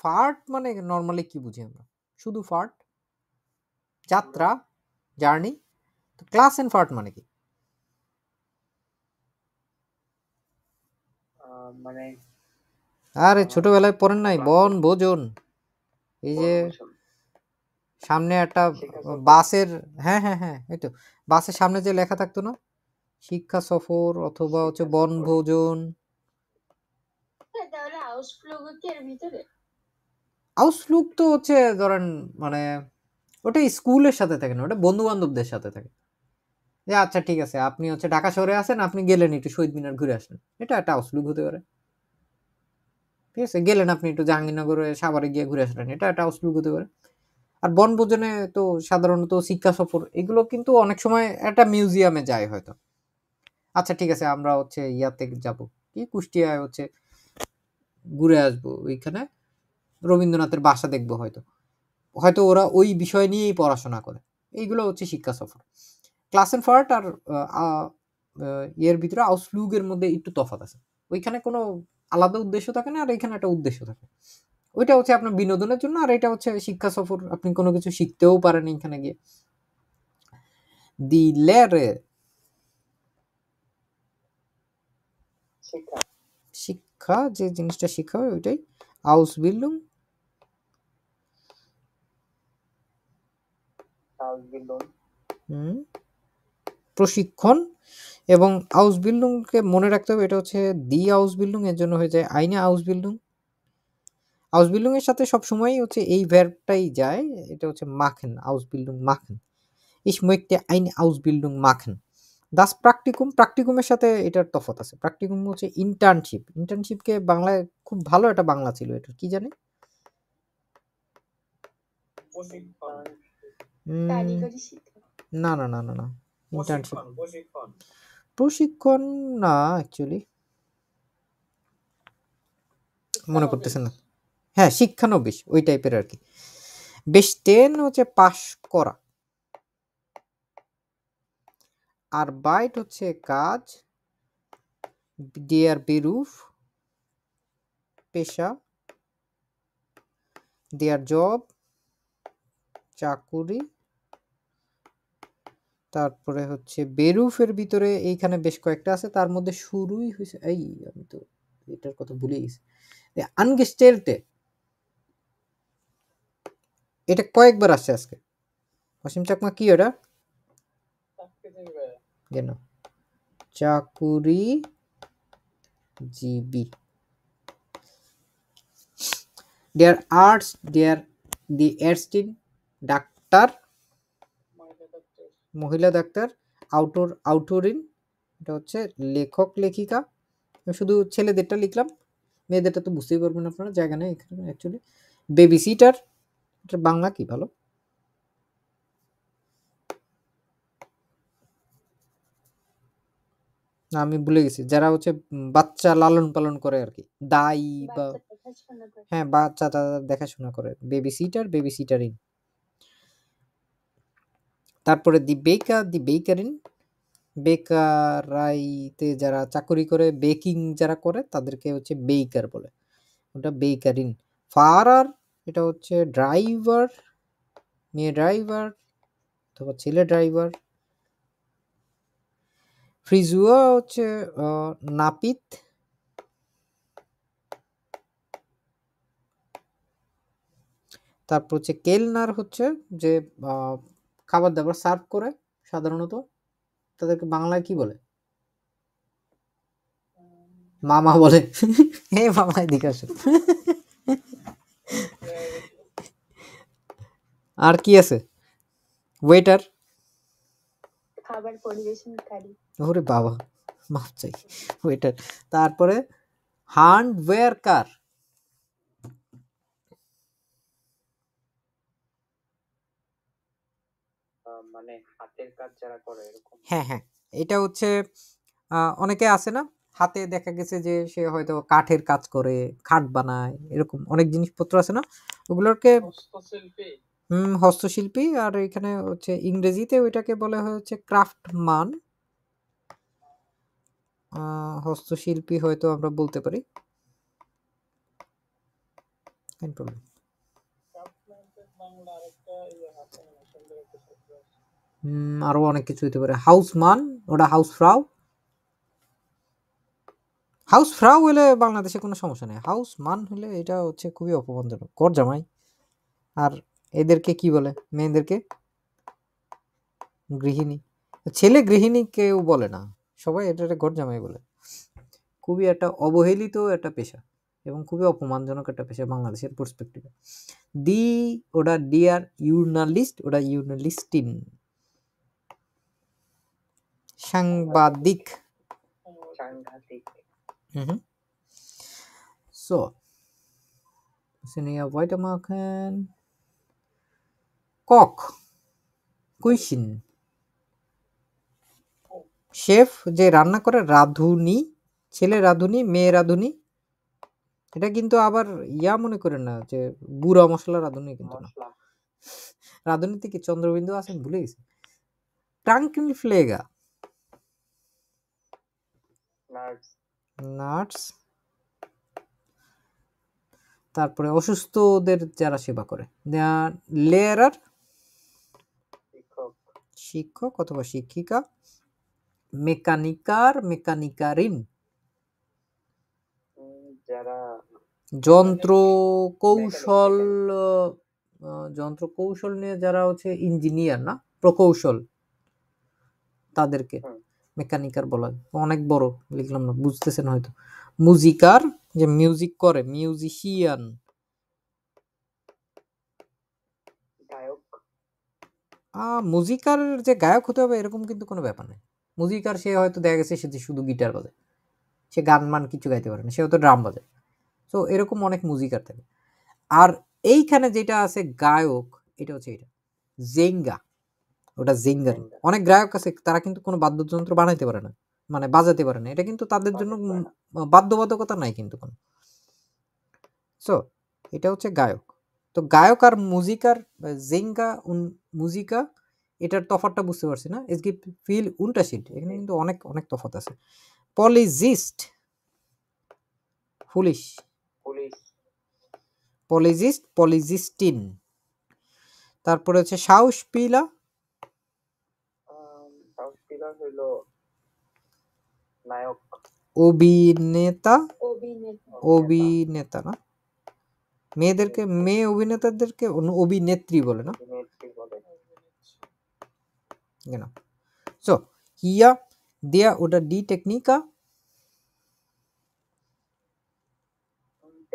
ফার্ট মানে নর্মালি কি বুঝি আমরা শুধু ফার্ট যাত্রা জার্নি তো ক্লাস এন্ড ফার্ট মানে কি মানে আরে ছোটবেলায় পড়েন নাই বন ভোজন এই যে সামনে একটা বাসের হ্যাঁ হ্যাঁ হ্যাঁ এই তো বাসের সামনে যে লেখা থাকতো না শিক্ষা সফর অথবা হচ্ছে বনভোজন হ্যাঁ, তাহলে হাউস ফ্লোগ কি এর ভিতরে আউসলুক তো হচ্ছে ধরেন মানে ওটা স্কুলের সাথে থাকে না ওটা বন্ধু বান্ধবদের সাথে থাকে যে আচ্ছা ঠিক আছে আপনি হচ্ছে ঢাকা শহরে আসেন আপনি গেলেন একটু শহীদ মিনার ঘুরে আসেন এটা একটা আউসলুক হতে পারে ঠিক আছে গেলেন আপনি একটু জাহাঙ্গীরনগরে সাভারে গিয়ে ঘুরে আসলেন এটা একটা আউসলুক হতে পারে আর বনভোজনে তো সাধারণত শিক্ষা সফর এগুলো কিন্তু অনেক সময় একটা মিউজিয়ামে যায় হয়তো আচ্ছা ঠিক আছে আমরা হচ্ছে ইয়াতে যাব কি কুষ্টিয়ায় হচ্ছে ঘুরে আসবো ওইখানে রবীন্দ্রনাথের বাসা দেখবো হয়তো হয়তো ওরা ওই বিষয় নিয়েই পড়াশোনা করে এইগুলো হচ্ছে শিক্ষা সফর ক্লাসেন ফার্ট আর ইয়ের ভিতরে আউসলুগের মধ্যে একটু তফাত আছে ওইখানে কোনো আলাদা উদ্দেশ্য থাকে না আর এখানে একটা উদ্দেশ্য থাকে ওইটা হচ্ছে আপনার বিনোদনের জন্য আর এটা হচ্ছে শিক্ষা সফর আপনি কোনো কিছু শিখতেও পারেন এখানে গিয়ে দি লেরে শিক্ষা যে জিনিসটা শিক্ষা হয় ওইটাই আউস বিল্ডিং প্রশিক্ষণ এবং আউস বিল্ডিং কে মনে রাখতে হবে এটা হচ্ছে দি আউস বিল্ডিং এর জন্য হয়ে যায় আইনে আউস বিল্ডিং এর সাথে সব সময় হচ্ছে এই ভার্বটাই যায় এটা হচ্ছে মাখেন বিল্ডিং মাখেন ইস মুইকতে আইন আউসবিল্ডুং মাখেন দাস প্র্যাকটিকুম প্রাকটিকুমের সাথে এটার তফাত আছে প্র্যাকটিকুম হচ্ছে ইন্টার্নশিপ ইন্টার্নশিপকে বাংলায় খুব ভালো একটা বাংলা ছিল এটা কি জানে না না না না না ইন্টার্নশিপ প্রশিক্ষণ না অ্যাকচুয়ালি মনে করতেছেন না হ্যাঁ শিক্ষানবিশ ওই টাইপের আর কি বেশ টেন হচ্ছে পাস করা আর বাইট হচ্ছে কাজ দেয়ার বেরুফ পেশা দেয়ার জব চাকুরি তারপরে হচ্ছে বেরুফের ভিতরে এইখানে বেশ কয়েকটা আছে তার মধ্যে শুরুই হয়েছে এই আমি তো এটার কথা ভুলে গেছি আনগেস্টেলটে এটা কয়েকবার আসছে আজকে অসীম চাকমা কি ওটা কেন চাকুরি জিবি দেয়ার আর্টস দেয়ার দি এডস্টিন ডাক্তার মহিলা ডাক্তার আউটোর আউটোরিন এটা হচ্ছে লেখক লেখিকা আমি শুধু ছেলেদেরটা লিখলাম মেয়েদেরটা তো বুঝতেই পারবেন আপনারা জায়গা নেই এখানে অ্যাকচুয়ালি বেবি সিটার এটা বাংলা কি ভালো না আমি ভুলে গেছি যারা হচ্ছে বাচ্চা লালন পালন করে আর কি দায়ী বা হ্যাঁ বাচ্চা দেখাশোনা করে বেবি সিটার বেবি সিটারিং তারপরে দি বেকার দি বেকারিন বেকারাইতে যারা চাকরি করে বেকিং যারা করে তাদেরকে হচ্ছে বেকার বলে ওটা বেকারিন ফারার এটা হচ্ছে ড্রাইভার মেয়ে ড্রাইভার অথবা ছেলে ড্রাইভার ফ্রিজুয়া হচ্ছে নাপিত তারপর হচ্ছে কেলনার হচ্ছে যে খাবার দাবার সার্ভ করে সাধারণত তাদেরকে বাংলায় কি বলে মামা বলে হে মামা এদিকে আসো আর কি আছে ওয়েটার খাবার পরিবেশনকারী ওরে বাবা মাফ চাই ওয়েটার তারপরে হ্যান্ড ওয়ার্কার মানে হাতের কাজ যারা করে এরকম হ্যাঁ হ্যাঁ এটা হচ্ছে অনেকে আছে না হাতে দেখা গেছে যে সে হয়তো কাঠের কাজ করে খাট বানায় এরকম অনেক জিনিসপত্র আছে না ওগুলোকে হুম হস্তশিল্পী আর এখানে হচ্ছে ইংরেজিতে ওইটাকে বলে হচ্ছে ক্রাফট মান হস্তশিল্পী হয়তো আমরা বলতে পারি কন্ট্রোল আরও অনেক কিছু হতে পারে হাউস মান ওটা হাউস ফ্রাউ হাউস ফ্রাউ হলে বাংলাদেশে কোনো সমস্যা নেই হাউস মান হলে এটা হচ্ছে খুবই অপমানজনক কর জামাই আর এদেরকে কি বলে মেয়েদেরকে গৃহিণী ছেলে গৃহিণী কেউ বলে না সবাই এটা ঘর জামাই বলে খুবই একটা অবহেলিত একটা পেশা এবং খুবই অপমানজনক একটা পেশা বাংলাদেশের পার্সপেক্টিভে দি ওটা ডিয়ার ইউর্নালিস্ট ওটা ইউর্নালিস্টিন সাংবাদিক সো wir weitermachen. কক কুইশিন শেফ যে রান্না করে রাধুনি ছেলে রাধুনি মেয়ে রাধুনি এটা কিন্তু আবার ইয়া মনে করে না যে বুড়া মশলা রাধুনি কিন্তু না রাধুনিতে কি চন্দ্রবিন্দু আছেন ভুলে গেছি ট্রাঙ্কিল ফ্লেগা নার্স তারপরে অসুস্থদের যারা সেবা করে লেয়ারার শিক্ষক অথবা শিক্ষিকা মেকানিকার মেকানিকারিন যারা যন্ত্র কৌশল যন্ত্র কৌশল নিয়ে যারা হচ্ছে ইঞ্জিনিয়ার না প্রকৌশল তাদেরকে মেকানিকার বলা অনেক বড় লিখলাম না বুঝতেছেন হয়তো মুজিকার যে মিউজিক করে মিউজিশিয়ান মুজিকার যে গায়ক হতে হবে এরকম কিন্তু কোনো ব্যাপার নেই মুজিকার সে হয়তো দেখা গেছে সে শুধু গিটার বাজে সে গান মান কিছু গাইতে পারে না সে হয়তো ড্রাম বাজে সো এরকম অনেক মুজিকার থাকে আর এইখানে যেটা আছে গায়ক এটা হচ্ছে এটা জেঙ্গা ওটা জিঙ্গার অনেক গ্রাহক আছে তারা কিন্তু কোনো বাদ্যযন্ত্র বানাইতে পারে না মানে বাজাতে পারে না এটা কিন্তু তাদের জন্য বাধ্যবাধকতা নাই কিন্তু কোনো সো এটা হচ্ছে গায়ক তো গায়ক আর মুজিকার উন মুজিকা এটার তফাতটা বুঝতে পারছি না এস গিভ ফিল উল্টাশিট এখানে কিন্তু অনেক অনেক তফাত আছে পলিজিস্ট পুলিশ পলিজিস্ট পলিজিস্টিন তারপরে হচ্ছে সাউস পিলা অভিনেতা ওবিনেতা ওবিনেতা ওবিনেতাদেরকে মে অভিনেতাদেরকে ওবিনেত্রী বলে না gitu সো কিয়া দেয়ার ওটা ডি টেকনিশিয়ান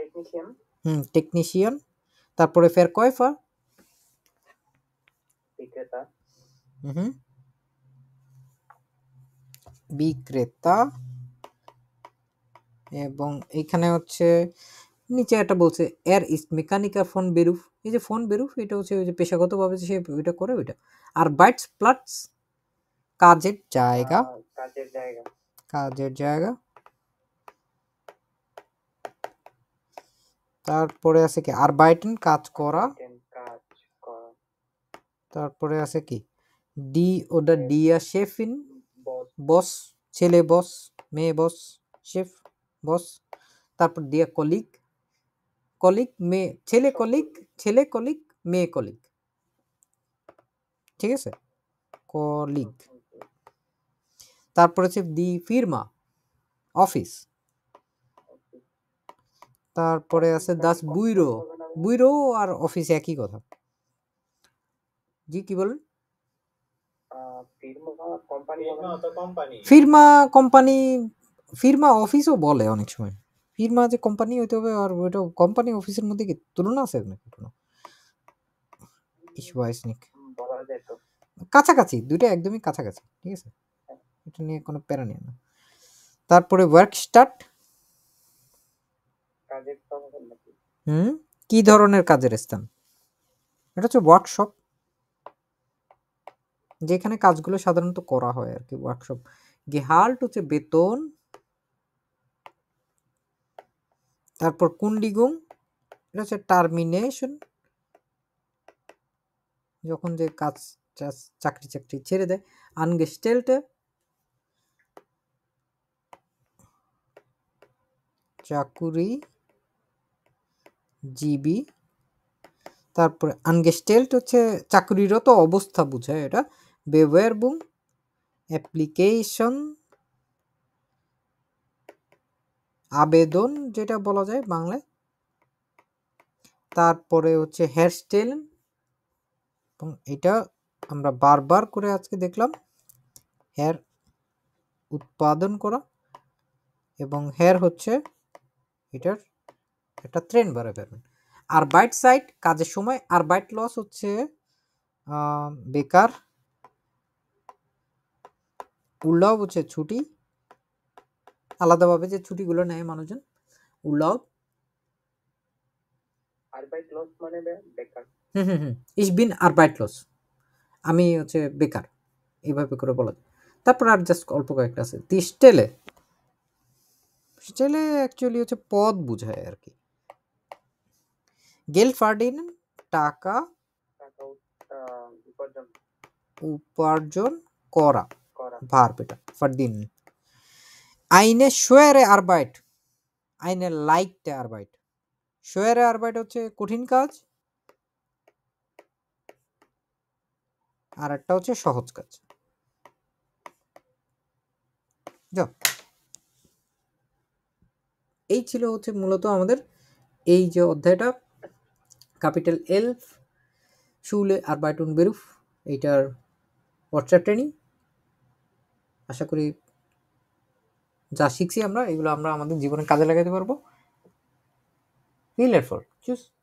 টেকনিশিয়ান হুম টেকনিশিয়ান তারপরে ফেয়ার কয়েফার ঠিক আছে তা হুম হুম বিক্রেতা এবং এখানে হচ্ছে নিচে একটা বলছে এর ইস্ট মেকানিকা ফোন বেরুফ এই যে ফোন বেরুফ এটা হচ্ছে ওই যে পেশাগতভাবে সে ওইটা করে ওইটা আর বাইটস প্লাটস কাজের জায়গা হ্যাঁ, কাজের জায়গা কাজের জায়গা তারপরে আছে কি আর বাইটেন কাজ করা তারপরে আছে কি ডি ওটা হ্যাঁ। ডিয়া শেফিন বস ছেলে বস মেয়ে বস শেফ বস তারপর দিয়ে কলিগ কলিগ মেয়ে ছেলে কলিগ ছেলে কলিগ মেয়ে কলিগ ঠিক আছে কলিগ তারপর হচ্ছে দি ফিরমা অফিস তারপরে আছে দাস বুইরো বুইরো আর অফিস একই কথা জি কি বলেন ফিরমা কোম্পানি ফিরমা অফিসও বলে অনেক সময় ফিরমা যে কোম্পানি হইতে হবে আর ওইটা কোম্পানি অফিসের মধ্যে কি তুলনা আছে নাকি কোনো কাছাকাছি দুইটা একদমই কাছাকাছি ঠিক আছে এটা নিয়ে কোনো প্যারা নিয়ে না তারপরে ওয়ার্ক স্টার্ট হুম কি ধরনের কাজের স্থান এটা হচ্ছে ওয়ার্কশপ যেখানে কাজগুলো সাধারণত করা হয় আর কি ওয়ার্কশপ গেহাল্ট হচ্ছে বেতন তারপর কুন্ডিগুং এটা হচ্ছে টার্মিনেশন যখন যে কাজ চাকরি চাকরি ছেড়ে দেয় আনগেস্টেল্ট চাকুরি জিবি তারপরে আনগেস্টেল্ট হচ্ছে চাকরিরত অবস্থা বুঝায় এটা Beverbum অ্যাপ্লিকেশন আবেদন যেটা বলা যায় বাংলায় তারপরে হচ্ছে হেয়ারস্টাইল এবং এটা আমরা বারবার করে আজকে দেখলাম হেয়ার উৎপাদন করা এবং হেয়ার হচ্ছে এটার একটা ট্রেন বাড়ে ফেলবেন আর বাইট সাইট কাজের সময় আর বাইট লস হচ্ছে বেকার উল্লভ হচ্ছে ছুটি আলাদাভাবে যে ছুটিগুলো নেয় মানুষজন উল্লাভ মানে ইস বিন আর বাইট আমি হচ্ছে বেকার এইভাবে করে বলা যায় তারপর আর জাস্ট অল্প কয়েকটা আছে তিস্টেলে স্টেলে অ্যাকচুয়ালি হচ্ছে পদ বোঝায় আর কি গেল ফার্ডিন টাকা উপার্জন করা ভার্ব এটা ফারদিন আইনে শোয়ারে আরবাইট আইনে লাইকটে আরবাইট শোয়ারে আরবাইট হচ্ছে কঠিন কাজ আর একটা হচ্ছে সহজ কাজ এই ছিল হচ্ছে মূলত আমাদের এই যে অধ্যায়টা ক্যাপিটাল এলফ শুলে আর বাইটুন বেরুফ এইটার হোয়াটসঅ্যাপ ট্রেনিং আশা করি যা শিখছি আমরা এগুলো আমরা আমাদের জীবনে কাজে লাগাতে পারবো উইল এফোর্ট চুজ